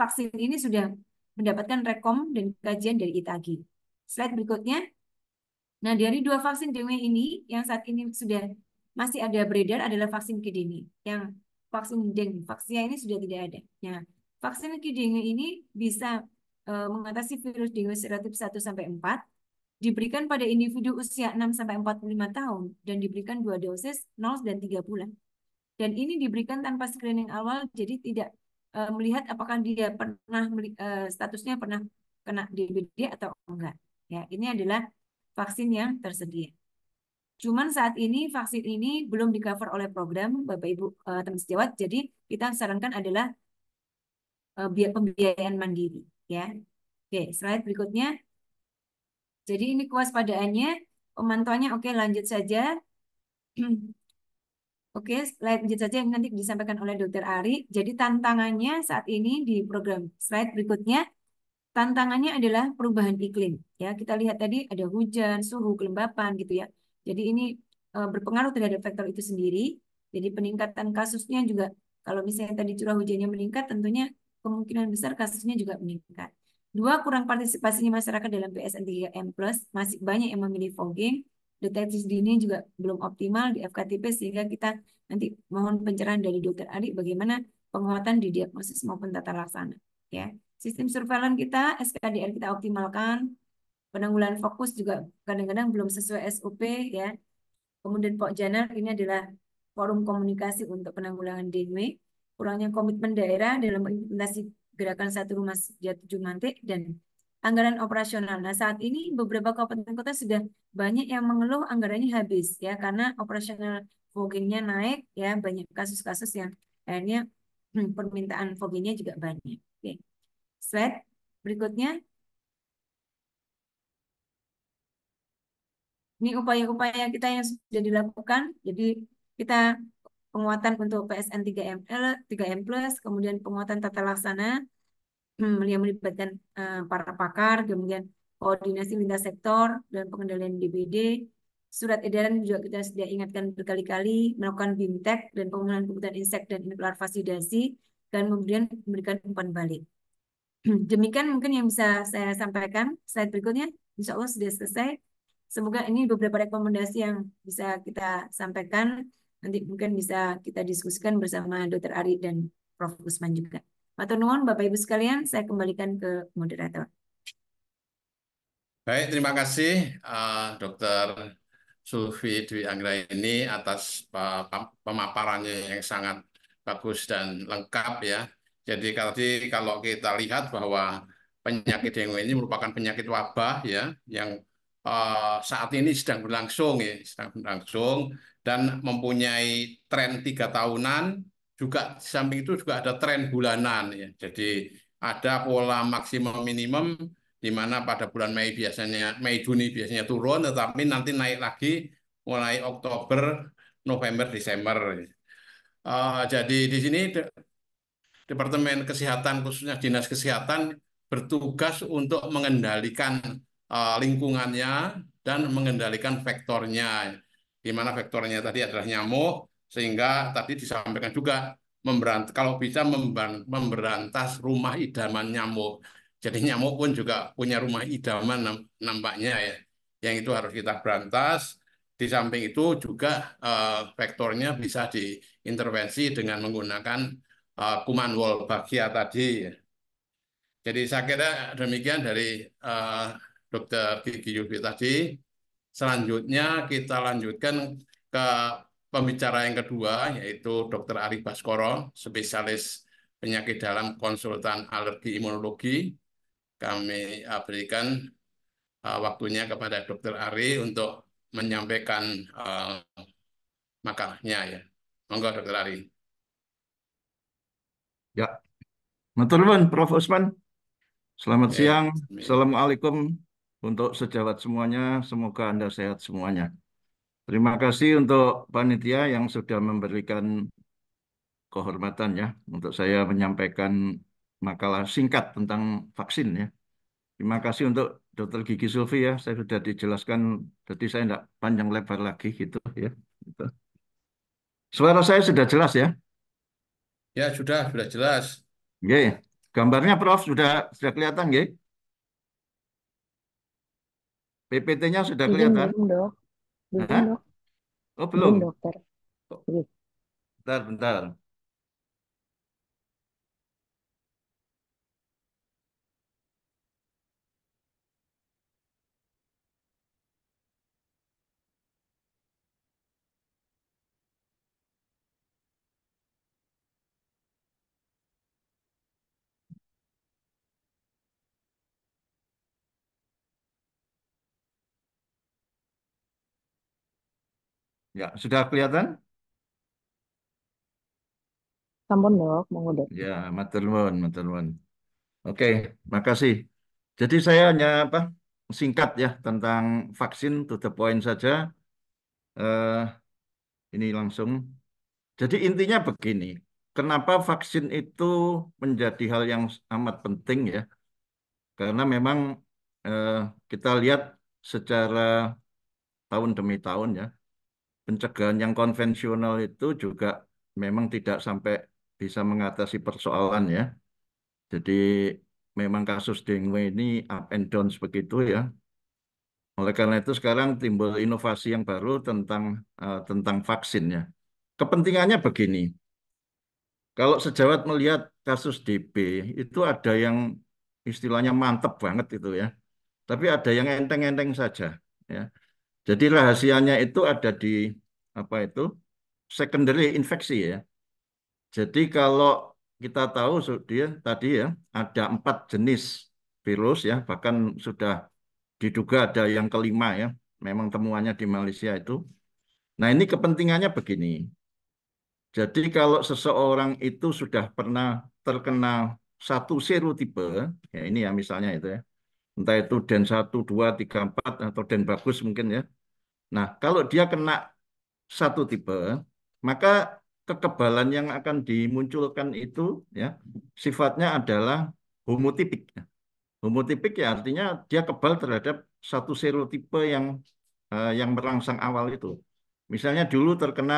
vaksin ini sudah mendapatkan rekom dan kajian dari ITAGI. Slide berikutnya. Nah, dari dua vaksin dengue ini yang saat ini sudah masih ada beredar adalah vaksin kedini, yang vaksin dengue. Vaksinnya ini sudah tidak ada. Nah, vaksin dengue ini bisa uh, mengatasi virus dengue serotip 1 sampai 4 diberikan pada individu usia 6 sampai 45 tahun dan diberikan dua dosis 0 dan 3 bulan. Dan ini diberikan tanpa screening awal jadi tidak uh, melihat apakah dia pernah uh, statusnya pernah kena DBD atau enggak. Ya, ini adalah vaksin yang tersedia. Cuman saat ini vaksin ini belum di cover oleh program Bapak Ibu uh, teman sejawat, jadi kita sarankan adalah Eh, biaya pembiayaan mandiri ya. Oke, slide berikutnya. Jadi ini kewaspadaannya, pemantauannya oke lanjut saja. <clears throat> Oke, slide lanjut saja yang nanti disampaikan oleh dokter Ari. Jadi tantangannya saat ini di program slide berikutnya, tantangannya adalah perubahan iklim. Ya, kita lihat tadi ada hujan, suhu, kelembapan gitu ya. Jadi ini eh, berpengaruh terhadap faktor itu sendiri. Jadi peningkatan kasusnya juga kalau misalnya tadi curah hujannya meningkat, tentunya kemungkinan besar kasusnya juga meningkat. Dua, kurang partisipasinya masyarakat dalam PSN 3M+, masih banyak yang memilih fogging, deteksi dini juga belum optimal di FKTP, sehingga kita nanti mohon pencerahan dari dokter Ari bagaimana penguatan di diagnosis maupun tata laksana. Ya. Sistem surveillance kita, SKDR kita optimalkan, penanggulangan fokus juga kadang-kadang belum sesuai SOP ya. Kemudian Janar ini adalah forum komunikasi untuk penanggulangan dengue, kurangnya komitmen daerah dalam implementasi gerakan satu rumah sejahtera tujuh mantik dan anggaran operasional. Nah saat ini beberapa kabupaten kota sudah banyak yang mengeluh anggarannya habis ya karena operasional foggingnya naik ya banyak kasus-kasus yang akhirnya hmm, permintaan foggingnya juga banyak. Oke, slide berikutnya. Ini upaya-upaya kita yang sudah dilakukan. Jadi kita penguatan untuk PSN 3M, 3M plus, kemudian penguatan tata laksana hmm, yang melibatkan eh, para pakar, kemudian koordinasi lintas sektor dan pengendalian DBD. Surat edaran juga kita sudah ingatkan berkali-kali melakukan bimtek dan pemenuhan kebutuhan insek dan larvasidasi dan kemudian memberikan umpan balik. Hmm, demikian mungkin yang bisa saya sampaikan. Slide berikutnya, insya Allah sudah selesai. Semoga ini beberapa rekomendasi yang bisa kita sampaikan. Nanti mungkin bisa kita diskusikan bersama Dr. Ari dan Prof. Usman juga. Matur nuwun Bapak Ibu sekalian, saya kembalikan ke moderator. Baik, terima kasih uh, eh, Dr. Sulfi Dwi Anggra ini atas eh, pemaparannya yang sangat bagus dan lengkap ya. Jadi kalau kita lihat bahwa penyakit dengue ini merupakan penyakit wabah ya yang uh, saat ini sedang berlangsung ya, sedang berlangsung dan mempunyai tren tiga tahunan juga di samping itu juga ada tren bulanan ya jadi ada pola maksimum minimum di mana pada bulan Mei biasanya Mei Juni biasanya turun tetapi nanti naik lagi mulai Oktober November Desember uh, jadi di sini de Departemen Kesehatan khususnya Dinas Kesehatan bertugas untuk mengendalikan uh, lingkungannya dan mengendalikan vektornya di mana vektornya tadi adalah nyamuk, sehingga tadi disampaikan juga memberant kalau bisa memberantas rumah idaman nyamuk. Jadi nyamuk pun juga punya rumah idaman nampaknya ya. Yang itu harus kita berantas. Di samping itu juga uh, vektornya bisa diintervensi dengan menggunakan uh, kuman Wolbachia tadi. Jadi saya kira demikian dari uh, eh, Dr. Gigi Yubi tadi. Selanjutnya kita lanjutkan ke pembicara yang kedua yaitu Dr. Ari Baskoro, spesialis penyakit dalam konsultan alergi imunologi. Kami eh, berikan eh, waktunya kepada Dr. Ari untuk menyampaikan eh, makalahnya ya. Monggo Dr. Ari. Ya. Matur Prof Usman. Selamat ya, siang. Assalamualaikum untuk sejawat semuanya, semoga Anda sehat semuanya. Terima kasih untuk panitia yang sudah memberikan kehormatan ya untuk saya menyampaikan makalah singkat tentang vaksin ya. Terima kasih untuk Dr. Gigi Sulfi ya, saya sudah dijelaskan, jadi saya tidak panjang lebar lagi gitu ya. Gitu. Suara saya sudah jelas ya? Ya sudah, sudah jelas. Oke, gambarnya Prof sudah sudah kelihatan, nggih? PPT-nya sudah kelihatan? Belum, dok. Belum, dok. Oh, belum. Belum, dokter. Bentar, bentar. Ya, sudah kelihatan? Sampun dok, monggo dok. Ya, matur nuwun, matur nuwun. Oke, makasih. Jadi saya hanya apa singkat ya tentang vaksin to the point saja. Eh, ini langsung. Jadi intinya begini, kenapa vaksin itu menjadi hal yang amat penting ya? Karena memang eh, kita lihat secara tahun demi tahun ya pencegahan yang konvensional itu juga memang tidak sampai bisa mengatasi persoalan ya. Jadi memang kasus dengue ini up and down begitu ya. Oleh karena itu sekarang timbul inovasi yang baru tentang uh, tentang vaksinnya. Kepentingannya begini. Kalau sejawat melihat kasus DP itu ada yang istilahnya mantep banget itu ya. Tapi ada yang enteng-enteng saja ya. Jadi rahasianya itu ada di apa itu secondary infeksi ya. Jadi kalau kita tahu dia tadi ya ada empat jenis virus ya bahkan sudah diduga ada yang kelima ya memang temuannya di Malaysia itu. Nah ini kepentingannya begini. Jadi kalau seseorang itu sudah pernah terkena satu serotipe ya ini ya misalnya itu ya entah itu den satu dua tiga empat atau den bagus mungkin ya Nah, kalau dia kena satu tipe, maka kekebalan yang akan dimunculkan itu ya sifatnya adalah homotipik. Homotipik ya artinya dia kebal terhadap satu serotipe yang eh, yang merangsang awal itu. Misalnya dulu terkena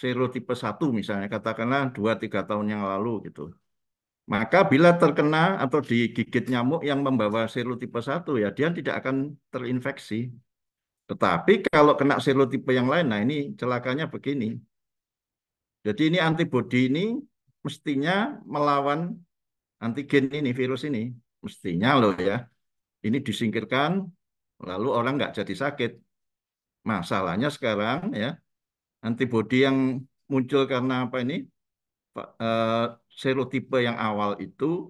serotipe satu misalnya katakanlah dua tiga tahun yang lalu gitu. Maka bila terkena atau digigit nyamuk yang membawa serotipe satu ya dia tidak akan terinfeksi tetapi kalau kena serotipe yang lain, nah ini celakanya begini. Jadi ini antibodi ini mestinya melawan antigen ini, virus ini. Mestinya loh ya. Ini disingkirkan, lalu orang nggak jadi sakit. Masalahnya sekarang ya, antibodi yang muncul karena apa ini, eh, serotipe yang awal itu,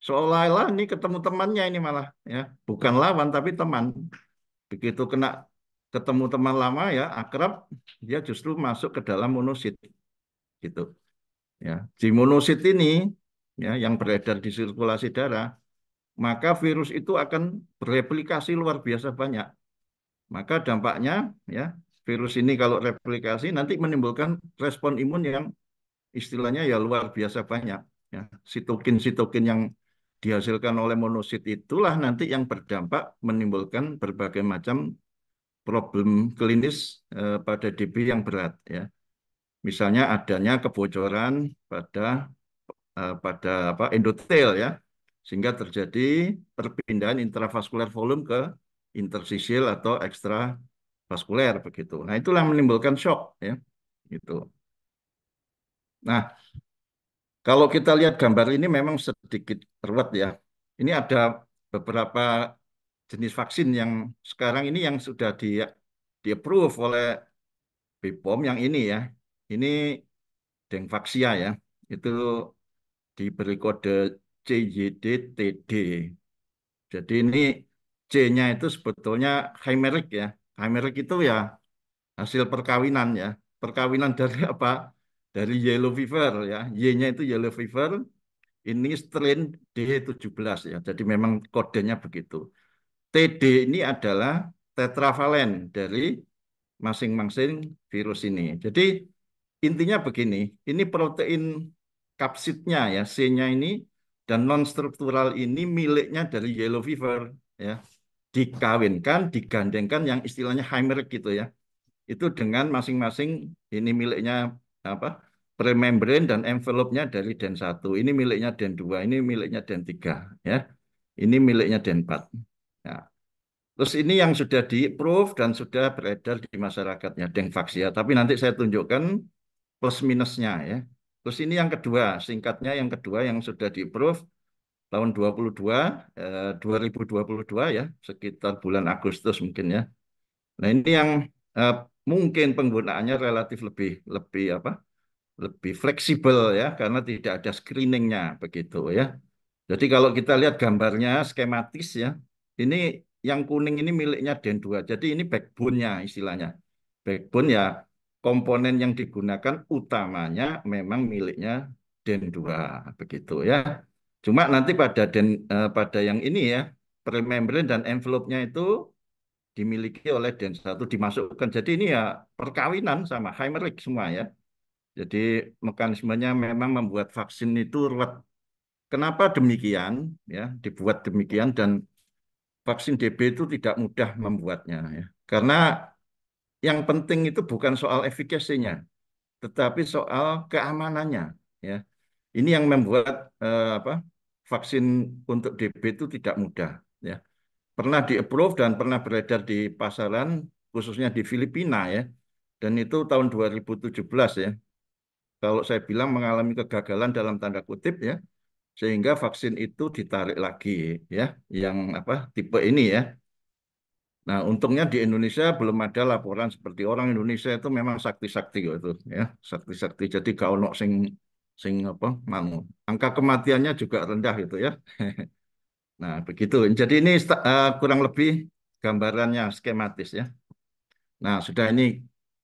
seolah-olah ini ketemu temannya ini malah. ya Bukan lawan, tapi teman begitu kena ketemu teman lama ya akrab dia justru masuk ke dalam monosit gitu ya di monosit ini ya yang beredar di sirkulasi darah maka virus itu akan bereplikasi luar biasa banyak maka dampaknya ya virus ini kalau replikasi nanti menimbulkan respon imun yang istilahnya ya luar biasa banyak ya sitokin sitokin yang dihasilkan oleh monosit itulah nanti yang berdampak menimbulkan berbagai macam problem klinis eh, pada DB yang berat ya. Misalnya adanya kebocoran pada eh, pada apa endotel ya sehingga terjadi perpindahan intravaskular volume ke interstisial atau ekstravaskuler begitu. Nah, itulah menimbulkan shock ya. Gitu. Nah, kalau kita lihat gambar ini memang sedikit ruwet ya. Ini ada beberapa jenis vaksin yang sekarang ini yang sudah di di approve oleh BPOM yang ini ya. Ini Dengvaxia ya. Itu diberi kode CYDTD. Jadi ini C-nya itu sebetulnya chimeric ya. Chimeric itu ya hasil perkawinan ya. Perkawinan dari <laughs> apa? Dari yellow fever ya. Y-nya itu yellow fever, ini strain D17 ya. Jadi memang kodenya begitu. TD ini adalah tetravalen dari masing-masing virus ini. Jadi intinya begini, ini protein kapsidnya ya, C-nya ini dan nonstruktural ini miliknya dari yellow fever ya. Dikawinkan, digandengkan yang istilahnya chimeric gitu ya. Itu dengan masing-masing ini miliknya apa? premembran dan envelope-nya dari den 1, ini miliknya den 2, ini miliknya den 3 ya. Ini miliknya den 4. Terus ini yang sudah di-proof dan sudah beredar di masyarakatnya ya. Tapi nanti saya tunjukkan plus minusnya ya. Terus ini yang kedua, singkatnya yang kedua yang sudah di-proof tahun 22 eh, 2022 ya, sekitar bulan Agustus mungkin ya. Nah, ini yang eh, mungkin penggunaannya relatif lebih lebih apa? lebih fleksibel ya karena tidak ada screeningnya begitu ya. Jadi kalau kita lihat gambarnya skematis ya, ini yang kuning ini miliknya Den2. Jadi ini backbone-nya istilahnya. Backbone ya komponen yang digunakan utamanya memang miliknya Den2 begitu ya. Cuma nanti pada den eh, pada yang ini ya premembran dan envelope-nya itu dimiliki oleh Den1 dimasukkan. Jadi ini ya perkawinan sama Heimerich semua ya. Jadi mekanismenya memang membuat vaksin itu ruwet. Kenapa demikian ya dibuat demikian dan vaksin DB itu tidak mudah membuatnya ya. Karena yang penting itu bukan soal efikasinya, tetapi soal keamanannya ya. Ini yang membuat eh, apa vaksin untuk DB itu tidak mudah ya. Pernah di-approve dan pernah beredar di pasaran khususnya di Filipina ya. Dan itu tahun 2017 ya. Kalau saya bilang mengalami kegagalan dalam tanda kutip ya, sehingga vaksin itu ditarik lagi ya yang apa tipe ini ya. Nah, untungnya di Indonesia belum ada laporan seperti orang Indonesia itu memang sakti-sakti gitu ya, sakti-sakti. Jadi gak ono sing sing apa manu Angka kematiannya juga rendah gitu ya. <laughs> nah, begitu. Jadi ini uh, kurang lebih gambarannya skematis ya. Nah, sudah ini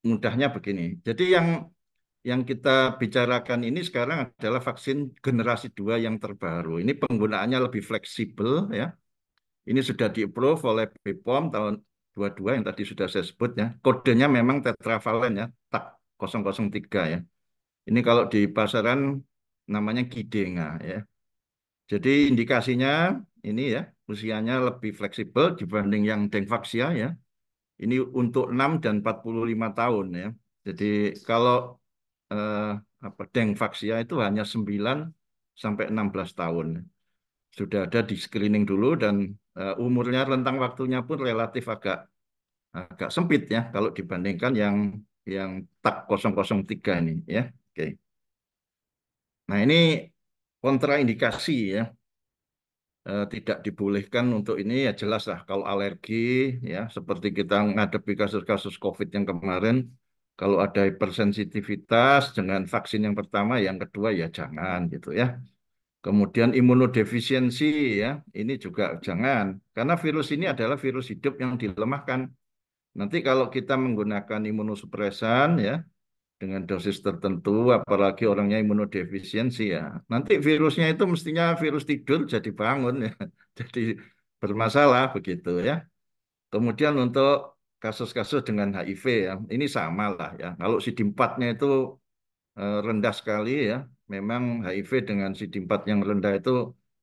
mudahnya begini. Jadi yang yang kita bicarakan ini sekarang adalah vaksin generasi dua yang terbaru. Ini penggunaannya lebih fleksibel ya. Ini sudah di-approve oleh BPOM tahun 22 yang tadi sudah saya sebut ya. Kodenya memang tetravalen ya, tak 003 ya. Ini kalau di pasaran namanya kidenga ya. Jadi indikasinya ini ya, usianya lebih fleksibel dibanding yang Dengvaxia ya. Ini untuk 6 dan 45 tahun ya. Jadi kalau eh, apa dengvaksia itu hanya 9 sampai 16 tahun. Sudah ada di screening dulu dan eh, umurnya rentang waktunya pun relatif agak agak sempit ya kalau dibandingkan yang yang tak 003 ini ya. Oke. Nah, ini kontraindikasi ya eh, tidak dibolehkan untuk ini ya jelas lah kalau alergi ya seperti kita menghadapi kasus-kasus COVID yang kemarin kalau ada hipersensitivitas dengan vaksin yang pertama, yang kedua ya jangan gitu ya. Kemudian imunodefisiensi ya, ini juga jangan. Karena virus ini adalah virus hidup yang dilemahkan. Nanti kalau kita menggunakan imunosupresan ya, dengan dosis tertentu, apalagi orangnya imunodefisiensi ya, nanti virusnya itu mestinya virus tidur jadi bangun ya, <laughs> jadi bermasalah begitu ya. Kemudian untuk kasus-kasus dengan HIV ya. Ini sama lah ya. Kalau CD4-nya itu eh, rendah sekali ya. Memang HIV dengan CD4 yang rendah itu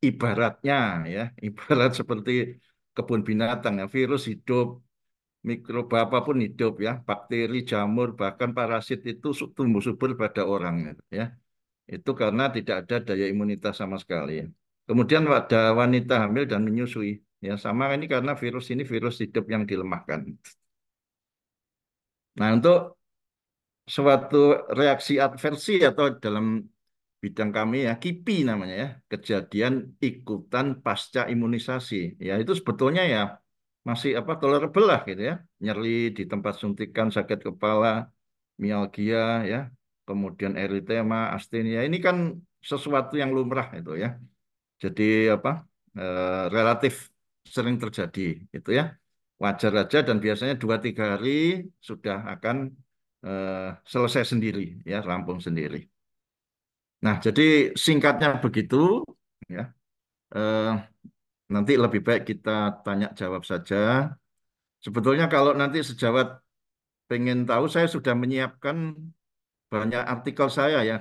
ibaratnya ya, <laughs> ibarat seperti kebun binatang ya. Virus hidup, mikroba apapun hidup ya, bakteri, jamur, bahkan parasit itu tumbuh subur pada orang ya. Itu karena tidak ada daya imunitas sama sekali. Ya. Kemudian pada wanita hamil dan menyusui. Ya sama ini karena virus ini virus hidup yang dilemahkan. Nah, untuk suatu reaksi adversi atau dalam bidang kami ya KIPI namanya ya, kejadian ikutan pasca imunisasi. Ya, itu sebetulnya ya masih apa tolerable lah gitu ya. Nyeri di tempat suntikan, sakit kepala, mialgia ya, kemudian eritema, astenia. Ini kan sesuatu yang lumrah itu ya. Jadi apa? Eh, relatif sering terjadi itu ya wajar saja dan biasanya dua tiga hari sudah akan uh, selesai sendiri ya rampung sendiri. Nah jadi singkatnya begitu ya Uh, nanti lebih baik kita tanya jawab saja. Sebetulnya kalau nanti sejawat pengen tahu saya sudah menyiapkan banyak artikel saya ya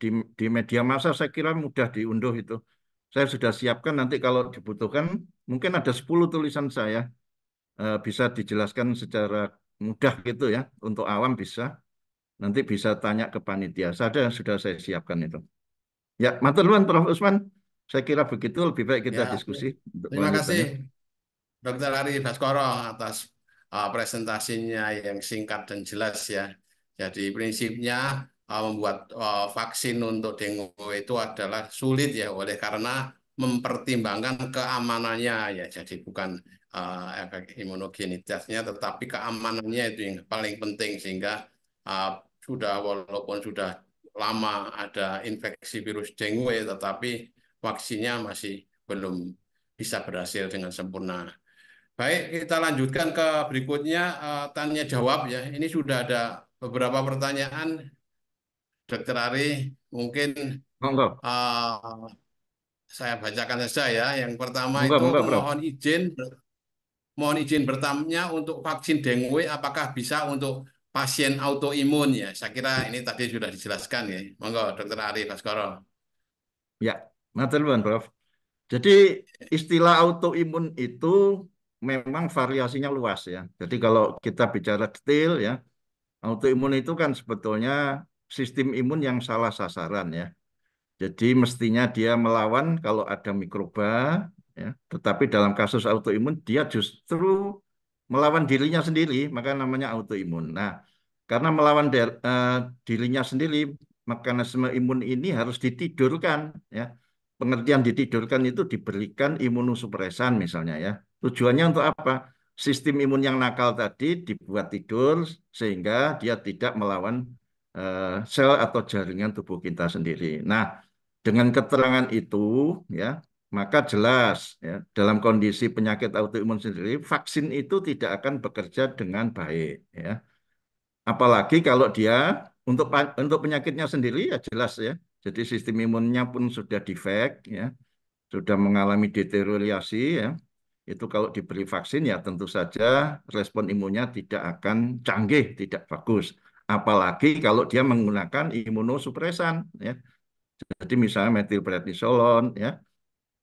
di, di media massa saya kira mudah diunduh itu. Saya sudah siapkan nanti kalau dibutuhkan mungkin ada 10 tulisan saya Eh, bisa dijelaskan secara mudah gitu ya untuk awam bisa nanti bisa tanya ke panitia saja sudah saya siapkan itu ya materluan Prof Usman saya kira begitu lebih baik kita ya, diskusi terima kasih Dokter Ari Baskoro atas uh, presentasinya yang singkat dan jelas ya jadi prinsipnya uh, membuat uh, vaksin untuk dengue itu adalah sulit ya oleh karena mempertimbangkan keamanannya ya jadi bukan uh, efek imunogenitasnya, tetapi keamanannya itu yang paling penting sehingga uh, sudah walaupun sudah lama ada infeksi virus dengue, tetapi vaksinnya masih belum bisa berhasil dengan sempurna. Baik, kita lanjutkan ke berikutnya uh, tanya jawab ya. Ini sudah ada beberapa pertanyaan, Dokter Ari. Mungkin Monggo. Uh, saya bacakan saja ya. Yang pertama monggo, itu monggo, mohon izin mohon izin bertanya untuk vaksin dengue apakah bisa untuk pasien autoimun ya? Saya kira ini tadi sudah dijelaskan ya. Monggo Dokter Ari Baskoro. Ya, matur Prof. Jadi istilah autoimun itu memang variasinya luas ya. Jadi kalau kita bicara detail ya, autoimun itu kan sebetulnya sistem imun yang salah sasaran ya. Jadi mestinya dia melawan kalau ada mikroba Ya, tetapi dalam kasus autoimun dia justru melawan dirinya sendiri, maka namanya autoimun. Nah, karena melawan uh, dirinya sendiri, mekanisme imun ini harus ditidurkan. Ya, pengertian ditidurkan itu diberikan imunosupresan misalnya ya. Tujuannya untuk apa? Sistem imun yang nakal tadi dibuat tidur sehingga dia tidak melawan uh, sel atau jaringan tubuh kita sendiri. Nah, dengan keterangan itu ya maka jelas ya, dalam kondisi penyakit autoimun sendiri vaksin itu tidak akan bekerja dengan baik ya. Apalagi kalau dia untuk untuk penyakitnya sendiri ya jelas ya. Jadi sistem imunnya pun sudah defect ya. Sudah mengalami deteriorasi ya. Itu kalau diberi vaksin ya tentu saja respon imunnya tidak akan canggih, tidak bagus. Apalagi kalau dia menggunakan imunosupresan ya. Jadi misalnya metilprednisolon ya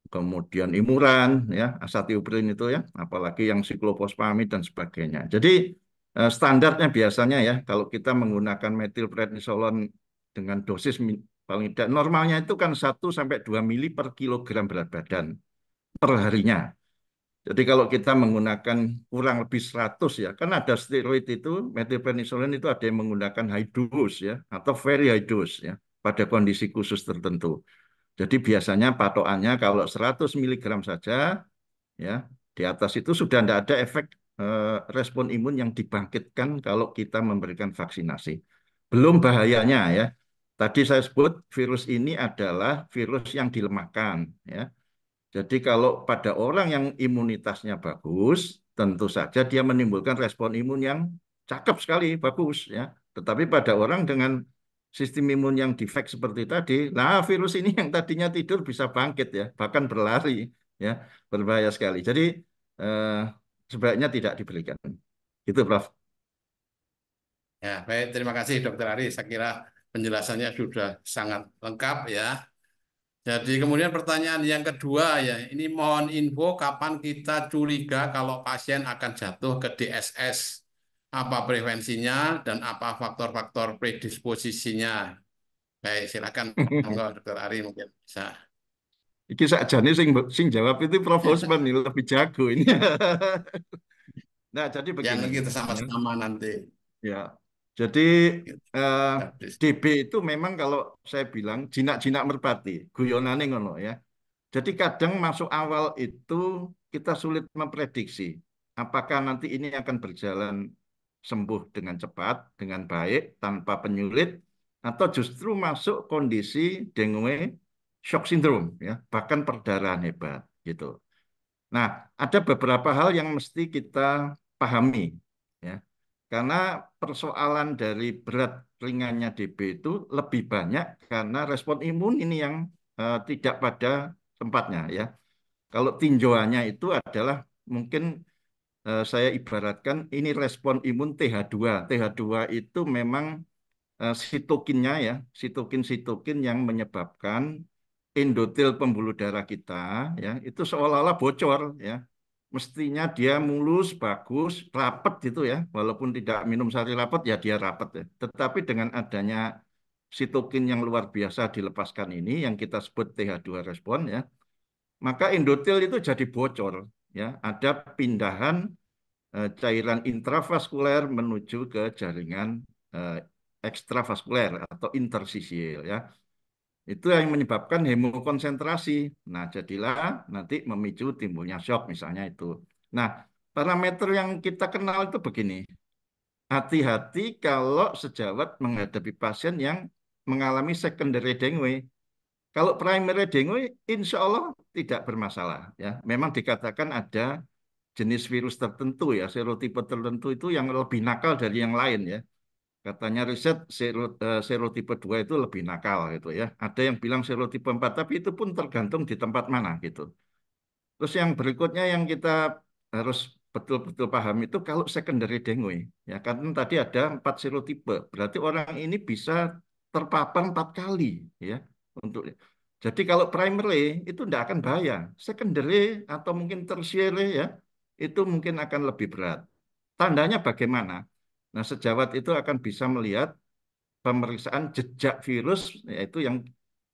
kemudian imuran, ya, asatioprin itu ya, apalagi yang siklopospamid dan sebagainya. Jadi eh, standarnya biasanya ya, kalau kita menggunakan metilprednisolon dengan dosis paling tidak normalnya itu kan 1 sampai 2 mili per kilogram berat badan per harinya. Jadi kalau kita menggunakan kurang lebih 100 ya, kan ada steroid itu, metilprednisolon itu ada yang menggunakan high dose ya, atau very high dose ya, pada kondisi khusus tertentu. Jadi biasanya patokannya kalau 100 mg saja ya di atas itu sudah tidak ada efek eh, respon imun yang dibangkitkan kalau kita memberikan vaksinasi. Belum bahayanya ya. Tadi saya sebut virus ini adalah virus yang dilemahkan ya. Jadi kalau pada orang yang imunitasnya bagus, tentu saja dia menimbulkan respon imun yang cakep sekali, bagus ya. Tetapi pada orang dengan sistem imun yang defect seperti tadi, nah virus ini yang tadinya tidur bisa bangkit ya, bahkan berlari ya, berbahaya sekali. Jadi eh, sebaiknya tidak diberikan. Itu Prof. Ya, baik terima kasih Dokter Ari. Saya kira penjelasannya sudah sangat lengkap ya. Jadi kemudian pertanyaan yang kedua ya, ini mohon info kapan kita curiga kalau pasien akan jatuh ke DSS apa prevensinya dan apa faktor-faktor predisposisinya. Baik, silakan <laughs> Dr. Ari mungkin bisa. Iki sakjane sing sing jawab itu Prof Osman ini lebih jago ini. <laughs> nah, jadi begini. Yang kita sama-sama nanti. Ya. Jadi eh, DB itu memang kalau saya bilang jinak-jinak merpati, guyonane ngono ya. Jadi kadang masuk awal itu kita sulit memprediksi apakah nanti ini akan berjalan sembuh dengan cepat, dengan baik, tanpa penyulit, atau justru masuk kondisi dengue shock syndrome, ya, bahkan perdarahan hebat gitu. Nah, ada beberapa hal yang mesti kita pahami, ya, karena persoalan dari berat ringannya DB itu lebih banyak karena respon imun ini yang uh, tidak pada tempatnya, ya. Kalau tinjauannya itu adalah mungkin Eh, saya ibaratkan ini respon imun TH2. TH2 itu memang eh, sitokinnya ya, sitokin-sitokin yang menyebabkan endotel pembuluh darah kita ya itu seolah-olah bocor ya. Mestinya dia mulus, bagus, rapat gitu ya. Walaupun tidak minum sari rapat ya dia rapat ya. Tetapi dengan adanya sitokin yang luar biasa dilepaskan ini yang kita sebut TH2 respon ya maka endotel itu jadi bocor ya ada pindahan eh, cairan intravaskuler menuju ke jaringan eh, ekstravaskuler atau intersisial ya. Itu yang menyebabkan hemokonsentrasi. Nah, jadilah nanti memicu timbulnya shock misalnya itu. Nah, parameter yang kita kenal itu begini. Hati-hati kalau sejawat menghadapi pasien yang mengalami secondary dengue kalau primary dengue, insya Allah tidak bermasalah. Ya, memang dikatakan ada jenis virus tertentu ya, serotipe tertentu itu yang lebih nakal dari yang lain ya. Katanya riset eh, serotipe 2 itu lebih nakal gitu ya. Ada yang bilang serotipe 4, tapi itu pun tergantung di tempat mana gitu. Terus yang berikutnya yang kita harus betul-betul paham itu kalau secondary dengue ya karena tadi ada empat serotipe berarti orang ini bisa terpapar empat kali ya untuk jadi kalau primary itu tidak akan bahaya, secondary atau mungkin tersier ya itu mungkin akan lebih berat. Tandanya bagaimana? Nah, sejawat itu akan bisa melihat pemeriksaan jejak virus yaitu yang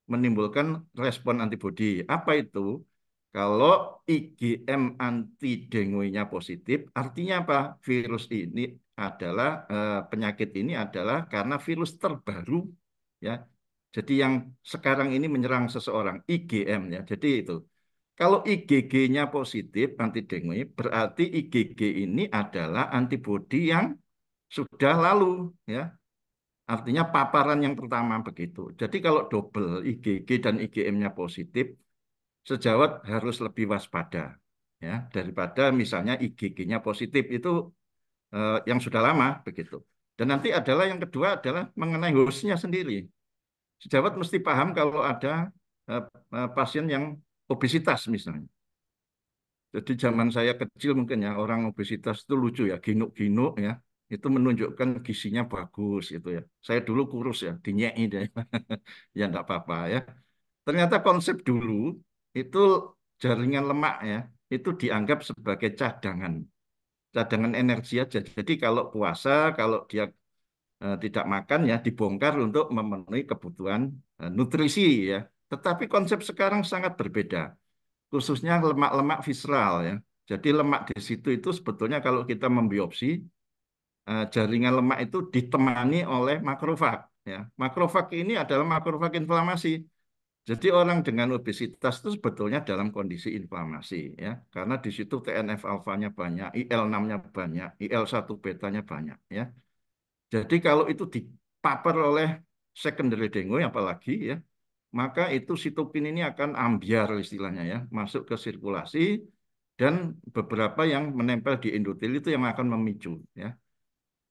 menimbulkan respon antibodi. Apa itu? Kalau IgM anti dengue-nya positif, artinya apa? Virus ini adalah eh, penyakit ini adalah karena virus terbaru ya jadi yang sekarang ini menyerang seseorang, IgM ya. Jadi itu. Kalau IgG-nya positif anti dengue, berarti IgG ini adalah antibodi yang sudah lalu ya. Artinya paparan yang pertama begitu. Jadi kalau double IgG dan IgM-nya positif, sejawat harus lebih waspada ya daripada misalnya IgG-nya positif itu eh, yang sudah lama begitu. Dan nanti adalah yang kedua adalah mengenai hostnya sendiri sejawat mesti paham kalau ada eh, eh, pasien yang obesitas misalnya. Jadi zaman saya kecil mungkin ya orang obesitas itu lucu ya, ginuk-ginuk ya. Itu menunjukkan gisinya bagus gitu ya. Saya dulu kurus ya, dinyei deh. <laughs> ya enggak apa-apa ya. Ternyata konsep dulu itu jaringan lemak ya, itu dianggap sebagai cadangan. Cadangan energi aja. Jadi kalau puasa, kalau dia Eh, tidak makan ya dibongkar untuk memenuhi kebutuhan eh, nutrisi ya. Tetapi konsep sekarang sangat berbeda. Khususnya lemak-lemak visceral ya. Jadi lemak di situ itu sebetulnya kalau kita membiopsi eh, jaringan lemak itu ditemani oleh makrofag ya. Makrofag ini adalah makrofag inflamasi. Jadi orang dengan obesitas itu sebetulnya dalam kondisi inflamasi ya, karena di situ TNF alfanya banyak, IL-6-nya banyak, IL-1 betanya banyak ya. Jadi kalau itu dipaper oleh secondary dengue apalagi ya, maka itu sitokin ini akan ambiar istilahnya ya, masuk ke sirkulasi dan beberapa yang menempel di endotel itu yang akan memicu ya.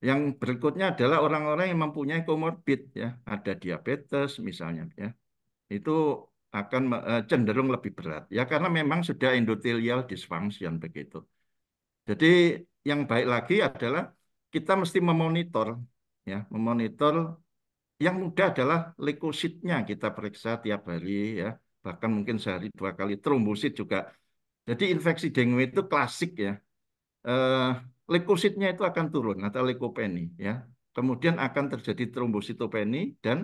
Yang berikutnya adalah orang-orang yang mempunyai komorbid ya, ada diabetes misalnya ya. Itu akan eh, cenderung lebih berat ya karena memang sudah endotelial dysfunction begitu. Jadi yang baik lagi adalah kita mesti memonitor ya memonitor yang mudah adalah leukositnya kita periksa tiap hari ya bahkan mungkin sehari dua kali trombosit juga jadi infeksi dengue itu klasik ya eh, leukositnya itu akan turun atau leukopeni ya kemudian akan terjadi trombositopeni dan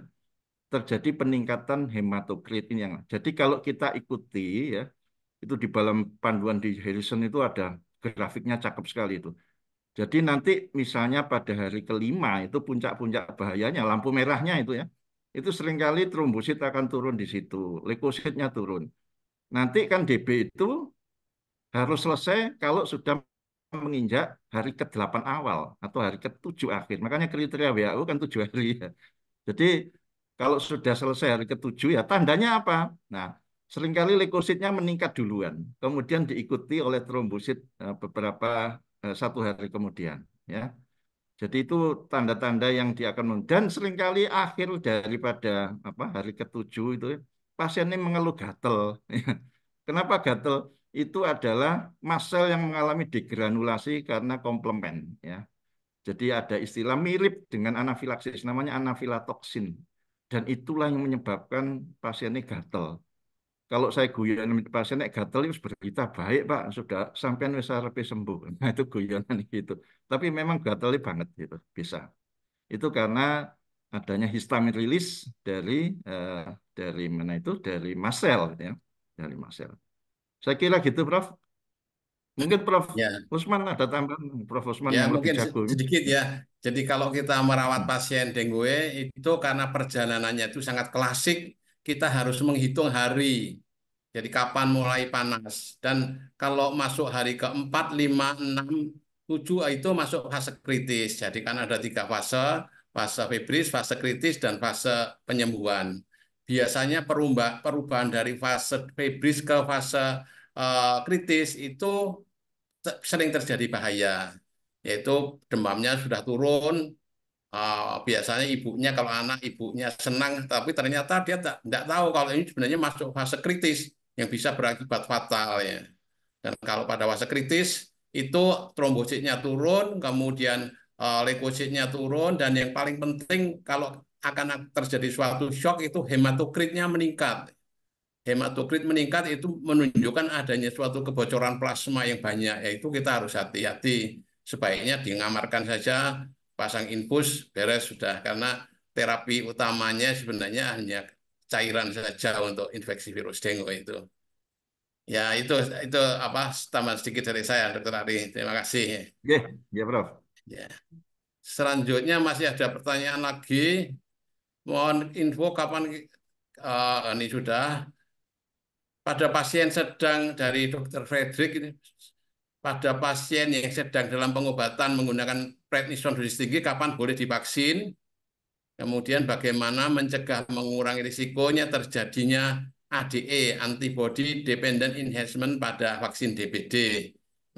terjadi peningkatan hematokrit ini yang jadi kalau kita ikuti ya itu di dalam panduan di Harrison itu ada grafiknya cakep sekali itu jadi nanti misalnya pada hari kelima itu puncak-puncak bahayanya, lampu merahnya itu ya, itu seringkali trombosit akan turun di situ, leukositnya turun. Nanti kan DB itu harus selesai kalau sudah menginjak hari ke-8 awal atau hari ke-7 akhir. Makanya kriteria WHO kan 7 hari ya. Jadi kalau sudah selesai hari ke-7 ya tandanya apa? Nah, seringkali leukositnya meningkat duluan, kemudian diikuti oleh trombosit eh, beberapa Eh, satu hari kemudian ya jadi itu tanda-tanda yang dia akan dan seringkali akhir daripada apa hari ketujuh itu pasiennya mengeluh gatel. <laughs> Ya. Kenapa gatel? Itu adalah masal yang mengalami degranulasi karena komplement. ya. Jadi ada istilah mirip dengan anafilaksis namanya anafilatoksin dan itulah yang menyebabkan pasiennya ini gatel kalau saya guyon pasien nek gatel itu berita baik pak sudah sampean bisa lebih sembuh <laughs> nah itu guyonan gitu tapi memang gatel banget gitu bisa itu karena adanya histamin rilis dari uh, dari mana itu dari masel ya dari masel saya kira gitu prof mungkin prof ya. Usman ada tambahan prof Usman ya, yang mungkin lebih jago sedikit ya jadi kalau kita merawat pasien dengue itu karena perjalanannya itu sangat klasik kita harus menghitung hari. Jadi kapan mulai panas. Dan kalau masuk hari ke keempat, lima, enam, tujuh ah, itu masuk fase kritis. Jadi kan ada tiga fase, fase febris, fase kritis, dan fase penyembuhan. Biasanya perubahan dari fase febris ke fase eh, kritis itu sering terjadi bahaya, yaitu demamnya sudah turun, uh, biasanya ibunya kalau anak ibunya senang tapi ternyata dia tidak tahu kalau ini sebenarnya masuk fase kritis yang bisa berakibat fatal ya. Dan kalau pada fase kritis itu trombositnya turun, kemudian uh, leukositnya turun dan yang paling penting kalau akan terjadi suatu shock itu hematokritnya meningkat. Hematokrit meningkat itu menunjukkan adanya suatu kebocoran plasma yang banyak, yaitu kita harus hati-hati. Sebaiknya dingamarkan saja pasang infus beres sudah karena terapi utamanya sebenarnya hanya cairan saja untuk infeksi virus dengue itu. Ya itu itu apa tambahan sedikit dari saya Dokter Ari. Terima kasih. Oke, yeah, ya Prof. Ya. Selanjutnya masih ada pertanyaan lagi. Mohon info kapan uh, ini sudah pada pasien sedang dari Dokter Frederick ini pada pasien yang sedang dalam pengobatan menggunakan prednisone dosis tinggi kapan boleh divaksin, kemudian bagaimana mencegah mengurangi risikonya terjadinya ADE antibody dependent enhancement pada vaksin DPD?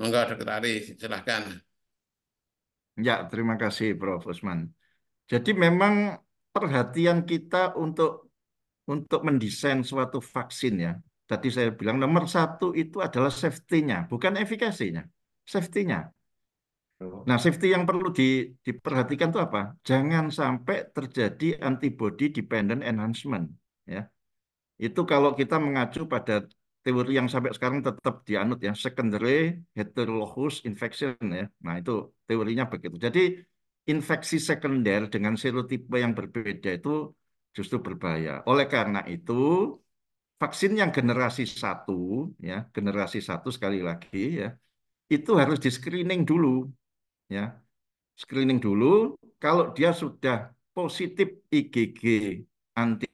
Monggo Dokter Ari, silahkan. Ya, terima kasih Prof. Usman. Jadi memang perhatian kita untuk untuk mendesain suatu vaksin ya, tadi saya bilang nomor satu itu adalah safety-nya, bukan efikasinya, safety-nya. Oh. Nah, safety yang perlu di, diperhatikan itu apa? Jangan sampai terjadi antibody dependent enhancement, ya. Itu kalau kita mengacu pada teori yang sampai sekarang tetap dianut ya, secondary heterologous infection ya. Nah, itu teorinya begitu. Jadi infeksi sekunder dengan serotipe yang berbeda itu justru berbahaya. Oleh karena itu, vaksin yang generasi satu, ya generasi satu sekali lagi ya, itu harus di screening dulu, ya screening dulu. Kalau dia sudah positif IgG anti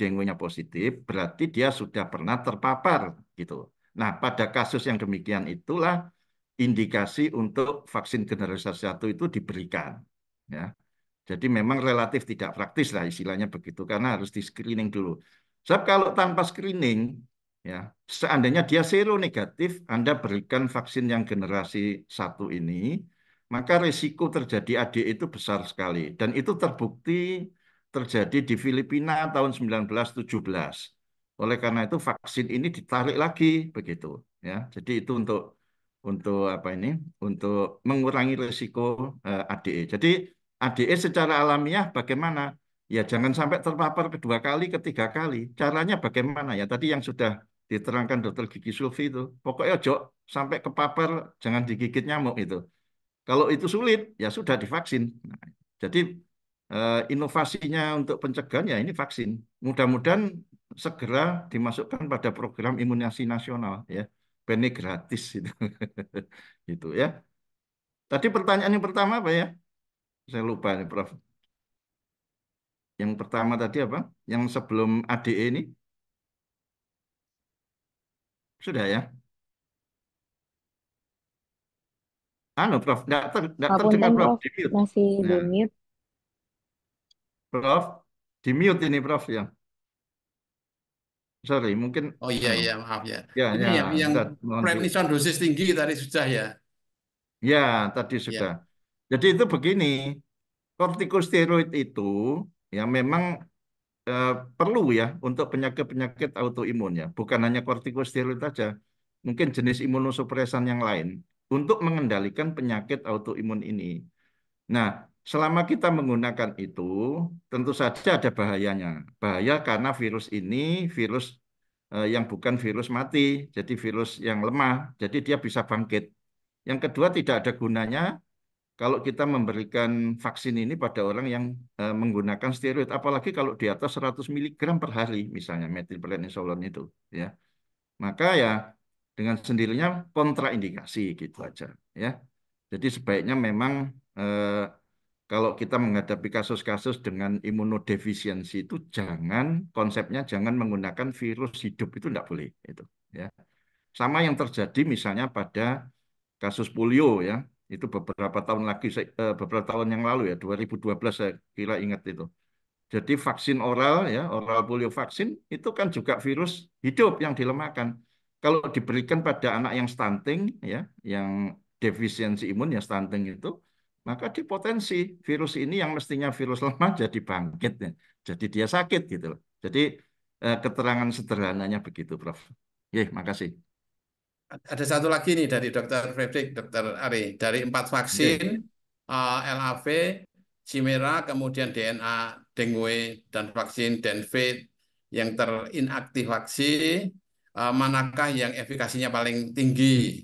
dengue-nya positif, berarti dia sudah pernah terpapar gitu. Nah, pada kasus yang demikian itulah indikasi untuk vaksin generasi satu itu diberikan. Ya. Jadi memang relatif tidak praktis lah istilahnya begitu karena harus di screening dulu. Sebab kalau tanpa screening, ya seandainya dia sero negatif, Anda berikan vaksin yang generasi satu ini, maka risiko terjadi AD itu besar sekali. Dan itu terbukti terjadi di Filipina tahun 1917. Oleh karena itu vaksin ini ditarik lagi begitu. Ya, jadi itu untuk untuk apa ini? Untuk mengurangi risiko uh, eh, ADE. Jadi ADE secara alamiah bagaimana? ya jangan sampai terpapar kedua kali, ketiga kali. Caranya bagaimana ya? Tadi yang sudah diterangkan dokter gigi Sulfi itu, pokoknya jok sampai kepapar, jangan digigit nyamuk itu. Kalau itu sulit, ya sudah divaksin. Nah, jadi eh, inovasinya untuk pencegahan ya ini vaksin. Mudah-mudahan segera dimasukkan pada program imunisasi nasional ya. benih gratis itu. <laughs> itu ya. Tadi pertanyaan yang pertama apa ya? Saya lupa nih Prof. Yang pertama tadi apa? Yang sebelum ADE ini? Sudah ya? Anu, Prof. Nggak, ter, terdengar, Prof. Prof. Di mute. Masih ya. di nah. mute. Prof. Di mute ini, Prof. Ya. Sorry, mungkin. Oh iya, iya. Maaf ya. Ya, ini ya. yang, yang prednison dosis tinggi tadi sudah ya? Ya, tadi sudah. Ya. Jadi itu begini. Kortikosteroid itu ya memang eh, perlu ya untuk penyakit-penyakit autoimun ya, bukan hanya kortikosteroid saja, mungkin jenis imunosupresan yang lain untuk mengendalikan penyakit autoimun ini. Nah, selama kita menggunakan itu, tentu saja ada bahayanya. Bahaya karena virus ini virus eh, yang bukan virus mati, jadi virus yang lemah, jadi dia bisa bangkit. Yang kedua tidak ada gunanya kalau kita memberikan vaksin ini pada orang yang eh, menggunakan steroid, apalagi kalau di atas 100 mg per hari, misalnya metilprednisolon itu, ya. Maka ya dengan sendirinya kontraindikasi gitu aja, ya. Jadi sebaiknya memang e, kalau kita menghadapi kasus-kasus dengan imunodefisiensi itu jangan konsepnya jangan menggunakan virus hidup itu tidak boleh itu, ya. Sama yang terjadi misalnya pada kasus polio ya itu beberapa tahun lagi eh, beberapa tahun yang lalu ya 2012 saya kira ingat itu. Jadi vaksin oral ya oral polio vaksin itu kan juga virus hidup yang dilemahkan. Kalau diberikan pada anak yang stunting ya yang defisiensi imun yang stunting itu maka dipotensi virus ini yang mestinya virus lemah jadi bangkit ya. Jadi dia sakit gitu loh. Jadi eh, keterangan sederhananya begitu Prof. Ya, makasih ada satu lagi nih dari Dokter Frederick, Dokter Ari, dari empat vaksin yeah. Iya. uh, LAV, Cimera, kemudian DNA dengue dan vaksin Denvit yang terinaktivasi uh, eh, manakah yang efikasinya paling tinggi?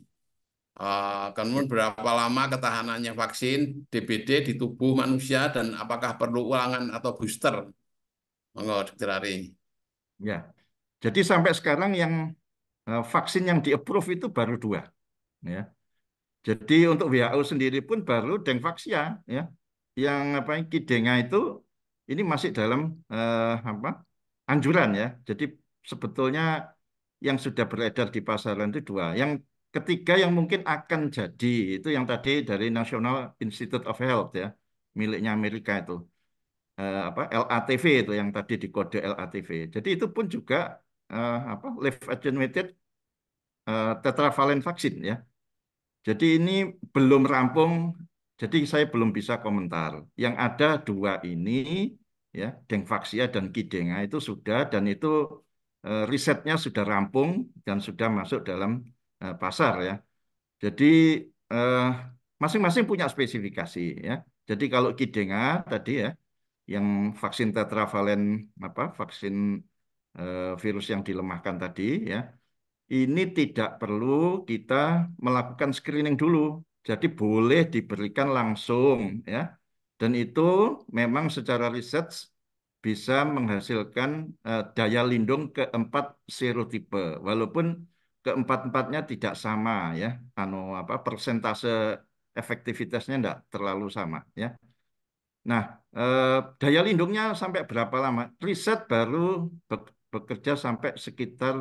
Uh, kemudian berapa lama ketahanannya vaksin DBD di tubuh manusia dan apakah perlu ulangan atau booster? Monggo, Dokter Ari. Ya, jadi sampai sekarang yang Eh, vaksin yang di-approve itu baru dua. Ya. Jadi untuk WHO sendiri pun baru Dengvaksia ya. Yang apa Kidenga itu ini masih dalam eh, apa? anjuran ya. Jadi sebetulnya yang sudah beredar di pasaran itu dua. Yang ketiga yang mungkin akan jadi itu yang tadi dari National Institute of Health ya, miliknya Amerika itu. Eh, apa LATV itu yang tadi di kode LATV. Jadi itu pun juga eh, apa live attenuated Eh, tetravalen vaksin ya. Jadi ini belum rampung, jadi saya belum bisa komentar. Yang ada dua ini ya, dengvaxia dan Kidenga itu sudah dan itu eh, risetnya sudah rampung dan sudah masuk dalam eh, pasar ya. Jadi masing-masing punya spesifikasi ya. Jadi kalau Kidenga tadi ya, yang vaksin tetravalen apa vaksin virus yang dilemahkan tadi ya ini tidak perlu kita melakukan screening dulu. Jadi boleh diberikan langsung ya. Dan itu memang secara riset bisa menghasilkan uh, daya lindung keempat serotipe walaupun keempat-empatnya tidak sama ya. Anu apa persentase efektivitasnya tidak terlalu sama ya. Nah, eh, daya lindungnya sampai berapa lama? Riset baru bekerja sampai sekitar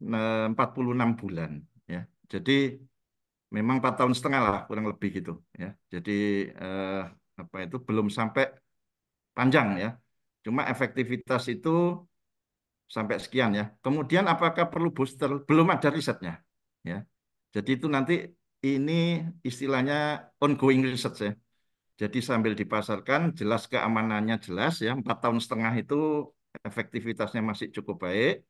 Nah, 46 bulan ya. Jadi memang 4 tahun setengah lah kurang lebih gitu ya. Jadi eh, apa itu belum sampai panjang ya. Cuma efektivitas itu sampai sekian ya. Kemudian apakah perlu booster? Belum ada risetnya ya. Jadi itu nanti ini istilahnya ongoing research ya. Jadi sambil dipasarkan jelas keamanannya jelas ya. Empat tahun setengah itu efektivitasnya masih cukup baik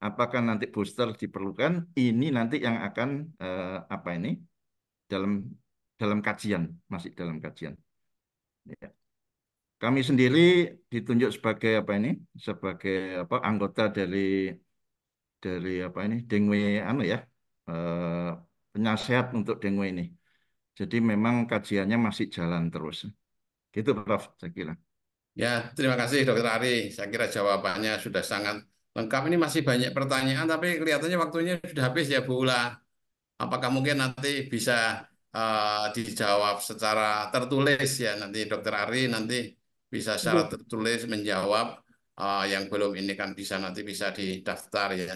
apakah nanti booster diperlukan ini nanti yang akan eh, apa ini dalam dalam kajian masih dalam kajian ya. kami sendiri ditunjuk sebagai apa ini sebagai apa anggota dari dari apa ini dengue anu ya eh, penasihat untuk dengue ini jadi memang kajiannya masih jalan terus gitu Prof saya kira ya terima kasih Dokter Ari saya kira jawabannya sudah sangat lengkap ini masih banyak pertanyaan, tapi kelihatannya waktunya sudah habis ya Bu Ula. Apakah mungkin nanti bisa uh, dijawab secara tertulis ya nanti Dokter Ari nanti bisa secara iya. tertulis menjawab uh, yang belum ini kan bisa nanti bisa didaftar ya.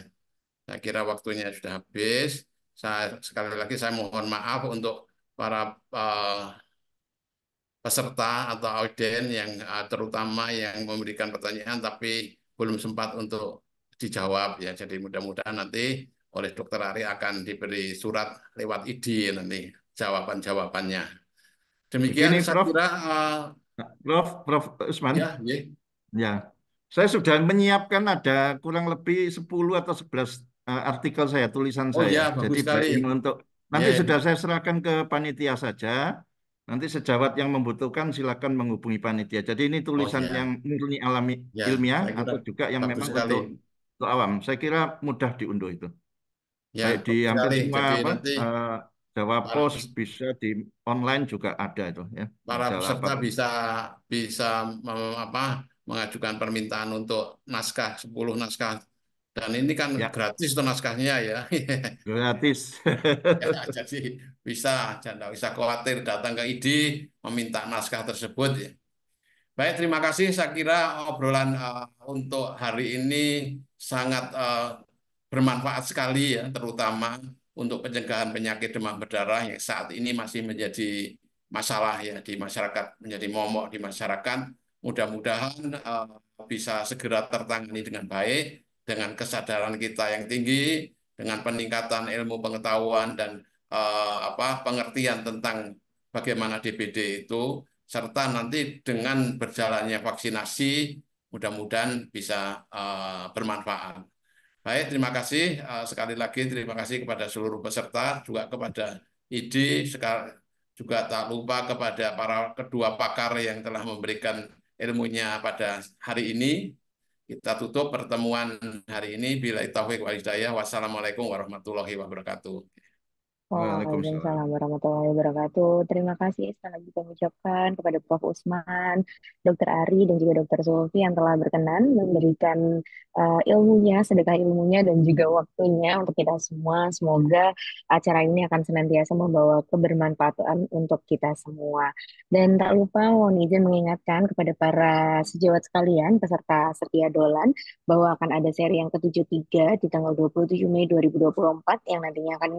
Saya kira waktunya sudah habis. Saya sekali lagi saya mohon maaf untuk para uh, peserta atau audien yang uh, terutama yang memberikan pertanyaan tapi belum sempat untuk dijawab ya. Jadi mudah-mudahan nanti oleh dokter Ari akan diberi surat lewat ID nanti jawaban-jawabannya. Demikian Begini, Prof. kira uh, eh, nah, Prof Prof Usman. Ya, ya. ya. Saya sudah menyiapkan ada kurang lebih 10 atau 11 eh, artikel saya tulisan oh, saya. Ya, Jadi sekali. untuk nanti ya, ya. sudah ya. saya serahkan ke panitia saja. Nanti sejawat yang membutuhkan silakan menghubungi panitia. Jadi ini oh, tulisan oh, ya. yang murni alami ya, ilmiah atau juga yang memang sekali. untuk untuk awam. Saya kira mudah diunduh itu. Ya, Baik di hampir semua apa, uh, Jawa Pos bisa di online juga ada itu ya. Para peserta apa. bisa bisa apa mengajukan permintaan untuk naskah 10 naskah dan ini kan ya. gratis tuh naskahnya ya. <laughs> Gratis. ya, jadi bisa, jangan bisa khawatir datang ke ID meminta naskah tersebut ya. Baik, terima kasih. Saya kira obrolan uh, untuk hari ini sangat uh, bermanfaat sekali ya, terutama untuk pencegahan penyakit demam berdarah yang saat ini masih menjadi masalah ya di masyarakat, menjadi momok di masyarakat. Mudah-mudahan uh, bisa segera tertangani dengan baik dengan kesadaran kita yang tinggi, dengan peningkatan ilmu pengetahuan dan uh, apa pengertian tentang bagaimana DBD itu serta nanti dengan berjalannya vaksinasi mudah-mudahan bisa eh, bermanfaat. Baik, terima kasih eh, sekali lagi terima kasih kepada seluruh peserta juga kepada ID juga tak lupa kepada para kedua pakar yang telah memberikan ilmunya pada hari ini. Kita tutup pertemuan hari ini. Bila taufik wal Wassalamualaikum warahmatullahi wabarakatuh. Waalaikumsalam warahmatullahi wabarakatuh. Terima kasih sekali lagi kami ucapkan kepada Prof. Usman, Dr. Ari, dan juga Dr. Sulfi yang telah berkenan memberikan uh, ilmunya, sedekah ilmunya, dan juga waktunya untuk kita semua. Semoga acara ini akan senantiasa membawa kebermanfaatan untuk kita semua. Dan tak lupa mohon izin mengingatkan kepada para sejawat sekalian, peserta setia dolan, bahwa akan ada seri yang ke-73 di tanggal 27 Mei 2024 yang nantinya akan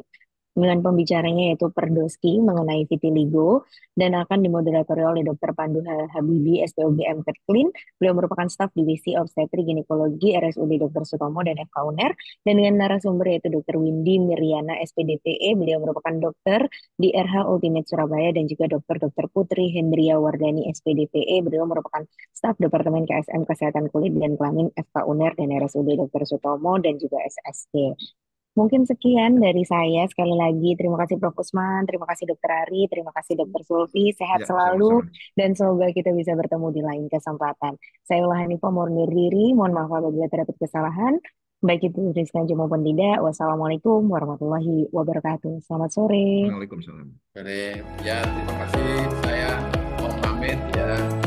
dengan pembicaranya yaitu Perdoski mengenai vitiligo dan akan dimoderatori oleh Dr. Pandu Habibi, SPOGM Kerklin. Beliau merupakan staf divisi obstetri ginekologi RSUD Dr. Sutomo dan FK UNER dan dengan narasumber yaitu Dr. Windy Miriana SPDPE. Beliau merupakan dokter di RH Ultimate Surabaya dan juga Dr. Dr. Putri Hendria Wardani SPDPE. Beliau merupakan staf Departemen KSM Kesehatan Kulit dan Kelamin FK UNER dan RSUD Dr. Sutomo dan juga SSK. Mungkin sekian dari saya sekali lagi. Terima kasih Prof. Usman, terima kasih Dokter Ari, terima kasih Dokter Sulfi. Hmm. Sehat ya, selalu sama -sama. dan semoga kita bisa bertemu di lain kesempatan. Saya Ulah Hanifah mohon diri, mohon maaf apabila terdapat kesalahan. Baik itu dari maupun tidak. Wassalamualaikum warahmatullahi wabarakatuh. Selamat sore. Waalaikumsalam. Ya, terima kasih. Saya Om Hamid ya.